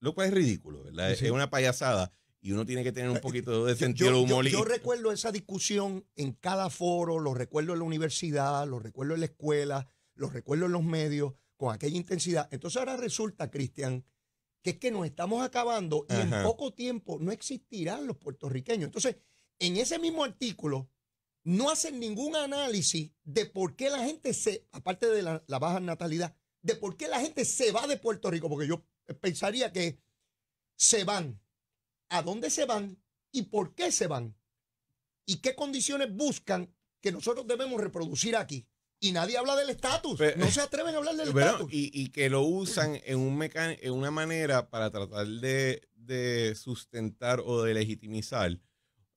Lo cual es ridículo, ¿verdad? Es una payasada y uno tiene que tener un eh, poquito de sentido yo, humor. Yo, recuerdo esa discusión en cada foro, lo recuerdo en la universidad, lo recuerdo en la escuela, lo recuerdo en los medios, con aquella intensidad. Entonces ahora resulta, Cristian, que es que nos estamos acabando y en poco tiempo no existirán los puertorriqueños. Entonces, en ese mismo artículo no hacen ningún análisis de por qué la gente se, aparte de la baja natalidad, de por qué la gente se va de Puerto Rico, porque yo pensaría que se van a dónde se van y por qué se van y qué condiciones buscan que nosotros debemos reproducir aquí. Y nadie habla del estatus. No se atreven a hablar del estatus. Y, que lo usan en, un en una manera para tratar de, sustentar o de legitimizar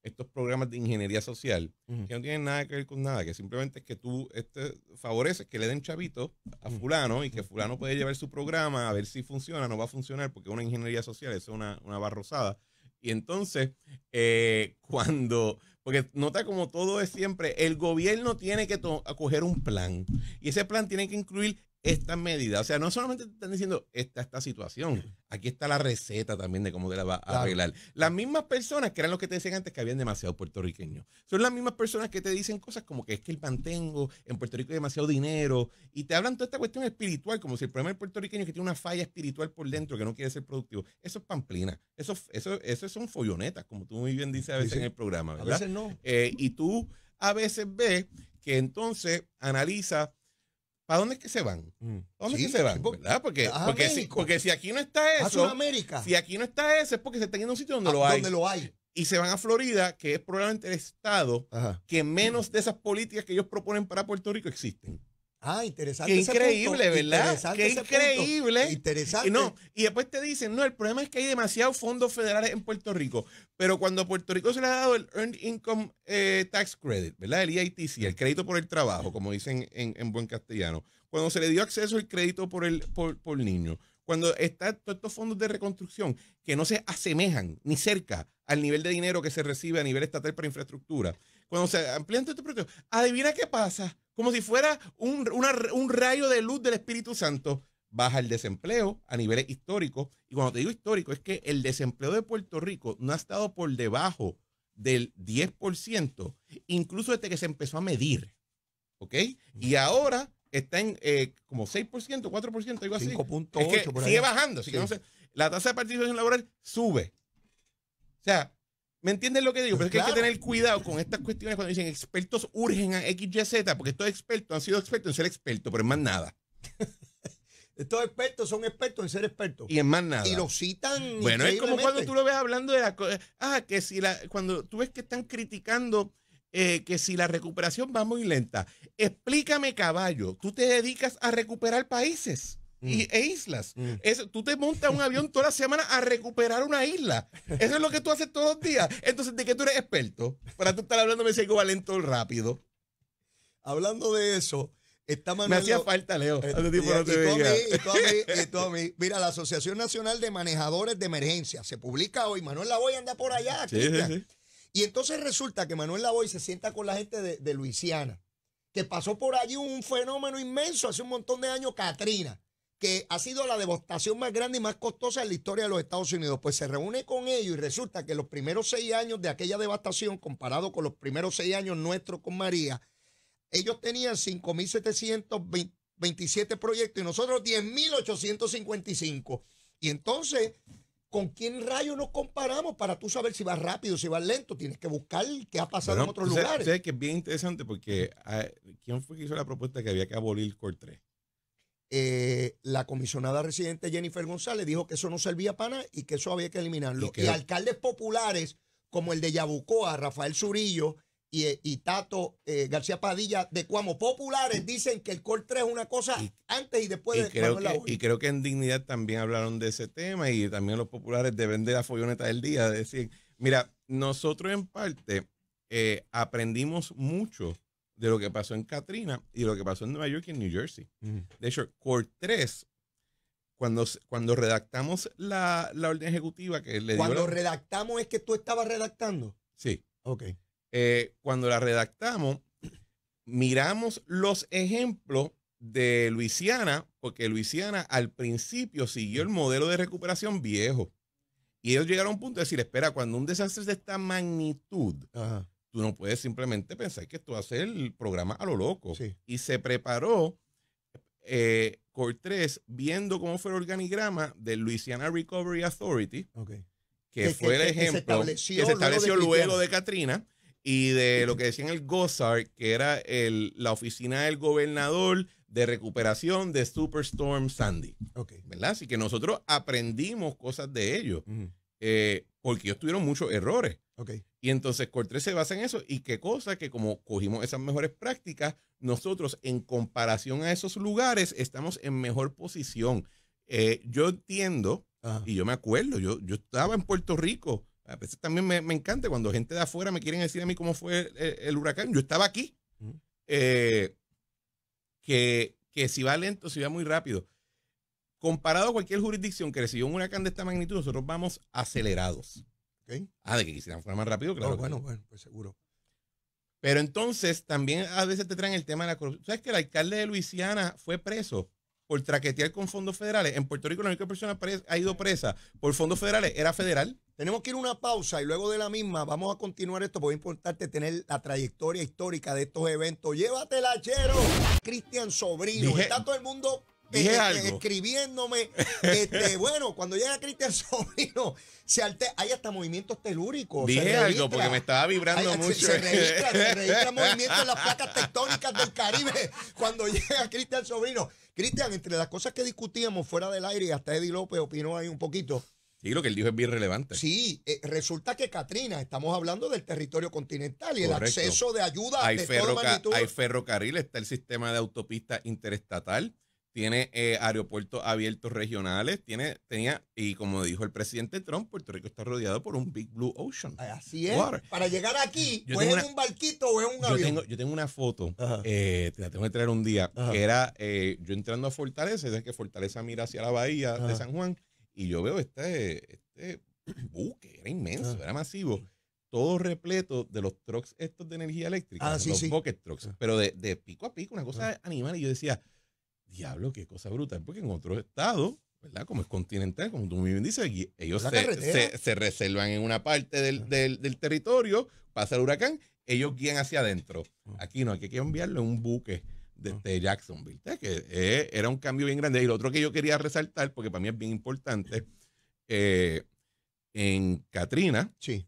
estos programas de ingeniería social que no tienen nada que ver con nada, que simplemente es que tú este, favoreces que le den chavito a fulano y que fulano puede llevar su programa a ver si funciona, no va a funcionar porque una ingeniería social, es una, una barrosada. Y entonces, eh, cuando, porque nota como todo es siempre, el gobierno tiene que acoger un plan y ese plan tiene que incluir esta medida, O sea, no solamente te están diciendo esta, esta situación, aquí está la receta también de cómo te la va a arreglar. Las mismas personas que eran los que te decían antes que habían demasiado puertorriqueños, son las mismas personas que te dicen cosas como que es que el pantengo en Puerto Rico hay demasiado dinero, y te hablan toda esta cuestión espiritual, como si el problema del puertorriqueño que tiene una falla espiritual por dentro, que no quiere ser productivo. Eso es pamplina, eso, eso, eso son follonetas, como tú muy bien dices a veces en el programa, ¿verdad? A no. Eh, y tú a veces ves que entonces analiza ¿Para dónde es que se van? Mm. ¿Dónde es que se van? Porque, si, aquí no está eso. Si aquí no está eso, es porque se están yendo a un sitio ah, donde, lo, hay. Y se van a Florida, que es probablemente el estado que menos de esas políticas que ellos proponen para Puerto Rico existen. Ah, interesante. Qué increíble, ¿verdad? Qué increíble. Interesante. Y, después te dicen, no, el problema es que hay demasiados fondos federales en Puerto Rico. Pero cuando a Puerto Rico se le ha dado el Earned Income eh, Tax Credit, ¿verdad? El EITC, el crédito por el trabajo, como dicen en, buen castellano. Cuando se le dio acceso al crédito por el por, por niño. Cuando están todos estos fondos de reconstrucción que no se asemejan ni cerca al nivel de dinero que se recibe a nivel estatal para infraestructura. Cuando se amplían todos estos proyectos, adivina qué pasa como si fuera un, rayo de luz del Espíritu Santo. Baja el desempleo a niveles históricos. Y cuando te digo histórico, es que el desempleo de Puerto Rico no ha estado por debajo del 10%, incluso desde que se empezó a medir. ¿Ok? Y ahora está en eh, como 6%, 4%, algo así. 5.8. sigue bajando. la tasa de participación laboral sube. O sea, ¿Me entiendes lo que digo? Pues pero es que hay que tener cuidado con estas cuestiones cuando dicen expertos urgen a XYZ, porque estos expertos han sido expertos en ser expertos, pero en más nada. Estos expertos son expertos en ser expertos. Y en más nada. Y lo citan. Bueno, es como cuando tú lo ves hablando de la cosa. Ah, que si la. Cuando tú ves que están criticando eh, que si la recuperación va muy lenta. Explícame, caballo, tú te dedicas a recuperar países y, mm. e islas. Mm. tú te montas un avión toda la semana a recuperar una isla. Eso es lo que tú haces todos los días. Entonces, ¿de qué tú eres experto? Para tú estar hablando de ese equivalente rápido. Hablando de eso, está Manuel. Me hacía falta, Leo. Eh, y, Mira, la Asociación Nacional de Manejadores de Emergencia se publica hoy. Manuel Lavoy anda por allá. Y entonces resulta que Manuel Lavoy se sienta con la gente de, de Luisiana, que pasó por allí un fenómeno inmenso hace un montón de años, Katrina que ha sido la devastación más grande y más costosa en la historia de los Estados Unidos. Pues se reúne con ellos y resulta que los primeros seis años de aquella devastación, comparado con los primeros seis años nuestros con María, ellos tenían 5.727 proyectos y nosotros 10.855. Y entonces, ¿con quién rayos nos comparamos para tú saber si vas rápido, si vas lento? Tienes que buscar qué ha pasado en otros lugares. Sé que es bien interesante porque ah, ¿quién fue que hizo la propuesta que había que abolir Corte 3? Eh, la comisionada residente Jennifer González dijo que eso no servía para nada y que eso había que eliminarlo. Y, alcaldes populares como el de Yabucoa, Rafael Zurillo y, eh, Tato eh, García Padilla de Cuamo, populares dicen que el col 3 es una cosa antes y después de Y creo que en Dignidad también hablaron de ese tema y también los populares deben de la folloneta del día, decir, mira, nosotros en parte aprendimos mucho de lo que pasó en Katrina y lo que pasó en Nueva York y en New Jersey. De hecho, tres cuando, cuando redactamos la, orden ejecutiva que le Cuando redactamos es que tú estabas redactando. Sí. Ok. Eh, cuando la redactamos, miramos los ejemplos de Luisiana, porque Luisiana al principio siguió el modelo de recuperación viejo. Y ellos llegaron a un punto de decir, espera, cuando un desastre de esta magnitud, Tú no puedes simplemente pensar que esto va a ser el programa a lo loco. Y se preparó eh, Cortés viendo cómo fue el organigrama del Louisiana Recovery Authority, que, fue el ejemplo que se estableció, luego, de, Katrina y de lo que decían el GOSAR, que era la oficina del gobernador de recuperación de Superstorm Sandy. Okay. ¿Verdad? Así que nosotros aprendimos cosas de ellos. Eh, porque ellos tuvieron muchos errores. Okay. Y entonces Cortés se basa en eso y qué cosa que como cogimos esas mejores prácticas, nosotros en comparación a esos lugares estamos en mejor posición. Eh, yo entiendo y yo me acuerdo, yo, yo estaba en Puerto Rico. A veces también me, encanta cuando gente de afuera me quieren decir a mí cómo fue el, huracán. Yo estaba aquí. Eh, que, que si va lento, si va muy rápido. Comparado a cualquier jurisdicción que recibió un huracán de esta magnitud, nosotros vamos acelerados. ¿Okay? Ah, de que quisieran fuera más rápido, claro. Oh, bueno, bueno, pues seguro. Pero entonces también a veces te traen el tema de la corrupción. ¿Sabes que el alcalde de Luisiana fue preso por traquetear con fondos federales? En Puerto Rico la única persona ha ido presa por fondos federales era federal. Tenemos que ir a una pausa y luego de la misma vamos a continuar esto porque es importante tener la trayectoria histórica de estos eventos. Llévatela, Chero. Cristian Sobrino. está todo el mundo Dije este, algo. escribiéndome. Este, bueno, cuando llega Cristian Sobrino, se hay hasta movimientos telúricos. Dije algo porque me estaba vibrando mucho. Se, registra, se en las placas tectónicas del Caribe cuando llega Cristian Sobrino. Cristian, entre las cosas que discutíamos fuera del aire, y hasta Eddie López opinó ahí un poquito. Sí, lo que él dijo es bien relevante. Sí, eh, resulta que Catrina estamos hablando del territorio continental y el acceso de ayuda hay de toda Hay ferrocarril, está el sistema de autopista interestatal tiene eh, aeropuertos abiertos regionales, tiene, tenía, y como dijo el presidente Trump, Puerto Rico está rodeado por un Big Blue Ocean. Así es. Para llegar aquí, yo es un barquito o en un avión. Yo tengo, una foto, eh, te la tengo que traer un día, era eh, yo entrando a Fortaleza, es que Fortaleza mira hacia la bahía de San Juan, y yo veo este, este buque, era inmenso, era masivo todo repleto de los trucks estos de energía eléctrica, ah, los trucks, pero de, pico a pico, una cosa animal. Y yo decía, diablo, qué cosa brutal, porque en otros estados, ¿verdad? Como es continental, como tú bien dices, ellos se, reservan en una parte del, territorio, pasa el huracán, ellos guían hacia adentro. Aquí no, aquí hay que enviarle un buque de, este Jacksonville, ¿eh? que eh, era un cambio bien grande. Y lo otro que yo quería resaltar, porque para mí es bien importante, eh, en Katrina, sí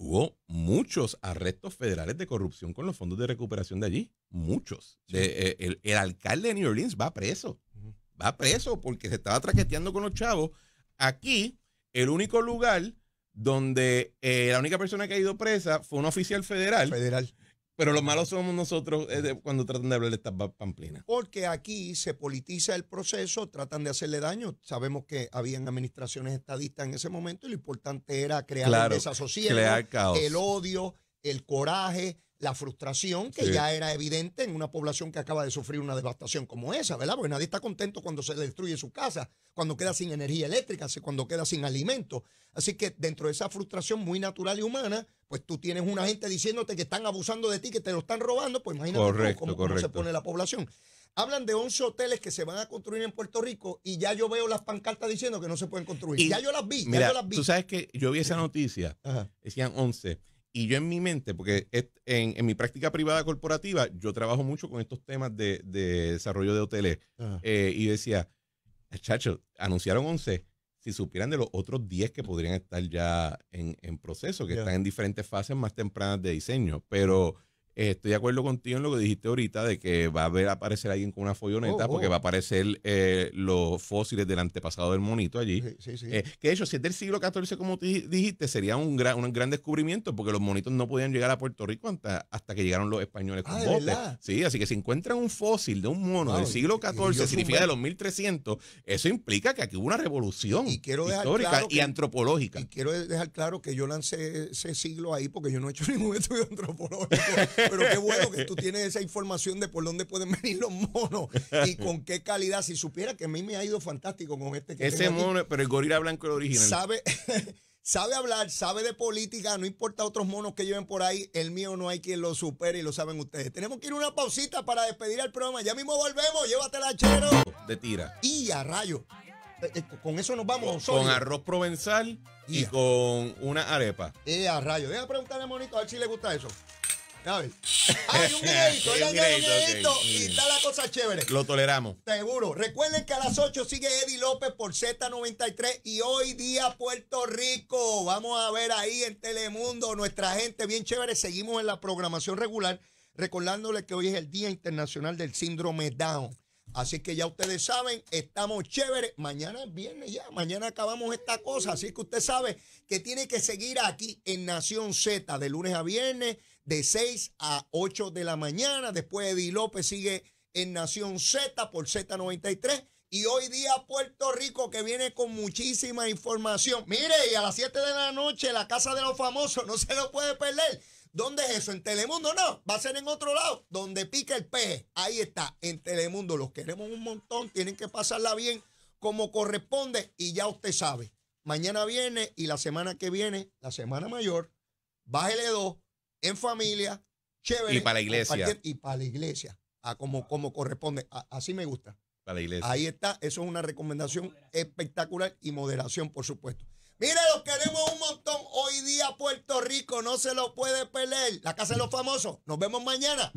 hubo muchos arrestos federales de corrupción con los fondos de recuperación de allí. Muchos. Eh, el, alcalde de New Orleans va preso. Va preso porque se estaba traqueteando con los chavos. Aquí, el único lugar donde eh, la única persona que ha ido presa fue un oficial federal. Federal. Pero lo malo somos nosotros eh, cuando tratan de hablar de estas pamplinas. Porque aquí se politiza el proceso, tratan de hacerle daño. Sabemos que habían administraciones estadistas en ese momento y lo importante era crear claro, el el odio, el coraje, la frustración que ya era evidente en una población que acaba de sufrir una devastación como esa, ¿verdad? Porque nadie está contento cuando se destruye su casa, cuando queda sin energía eléctrica, cuando queda sin alimento. Así que dentro de esa frustración muy natural y humana, pues tú tienes una gente diciéndote que están abusando de ti, que te lo están robando, pues imagínate cómo, se pone la población. Hablan de 11 hoteles que se van a construir en Puerto Rico y ya yo veo las pancartas diciendo que no se pueden construir. Y, ya yo las vi, ya yo las vi. Tú sabes que yo vi esa noticia, decían 11. Y yo en mi mente, porque en, mi práctica privada corporativa, yo trabajo mucho con estos temas de, desarrollo de hoteles. Ah. Eh, y decía, chacho, anunciaron 11. Si supieran de los otros 10 que podrían estar ya en, proceso, que están en diferentes fases más tempranas de diseño. Pero eh, estoy de acuerdo contigo en lo que dijiste ahorita de que va a ver aparecer alguien con una folloneta oh, porque oh. va a aparecer eh, los fósiles del antepasado del monito allí. Sí, sí, eh, que de hecho, si es del siglo XIV, como dijiste, sería un gran, un gran descubrimiento porque los monitos no podían llegar a Puerto Rico hasta, hasta que llegaron los españoles con ah, botes. Sí, así que si encuentran un fósil de un mono del siglo XIV, significa de los 1300, eso implica que aquí hubo una revolución histórica y antropológica. Y quiero dejar claro que yo lancé ese siglo ahí porque yo no he hecho ningún estudio antropológico. pero qué bueno que tú tienes esa información de por dónde pueden venir los monos y con qué calidad. Si supiera que a mí me ha ido fantástico con este Ese mono, pero el gorila blanco es el original. Sabe, sabe hablar, sabe de política, no importa otros monos que lleven por ahí, el mío no hay quien lo supere y lo saben ustedes. Tenemos que ir una pausita para despedir al programa. Ya mismo volvemos, llévate llévatela, chero. De tira. Y a rayo. Eh, eh, con eso nos vamos. Con, arroz provenzal y, con una arepa. Y eh, a rayo. Deja preguntarle a Monito a ver si le gusta eso. ¿Sabes? Hay un videito, un y está la cosa chévere. Lo toleramos. Seguro. Recuerden que a las 8 sigue Eddie López por Z93 y hoy día Puerto Rico. Vamos a ver ahí en Telemundo nuestra gente bien chévere. Seguimos en la programación regular, recordándole que hoy es el Día Internacional del Síndrome Down. Así que ya ustedes saben, estamos chéveres. Mañana es viernes ya, mañana acabamos esta cosa. Así que usted sabe que tiene que seguir aquí en Nación Z de lunes a viernes de 6 a 8 de la mañana. Después Eddie López sigue en Nación Z por Z93. Y hoy día Puerto Rico que viene con muchísima información. Mire, y a las 7 de la noche la Casa de los Famosos no se lo puede perder. ¿Dónde es eso? ¿En Telemundo? No, va a ser en otro lado, donde pica el peje. Ahí está, en Telemundo. Los queremos un montón, tienen que pasarla bien como corresponde y ya usted sabe. Mañana viene y la semana que viene, la semana mayor, bájele dos en familia, chévere. Y para la iglesia. Y para la iglesia, a como, como corresponde. así me gusta. Para la iglesia. Ahí está, eso es una recomendación espectacular y moderación, por supuesto. Mire, los queremos un montón. Hoy día Puerto Rico no se lo puede perder. La Casa de los Famosos. Nos vemos mañana.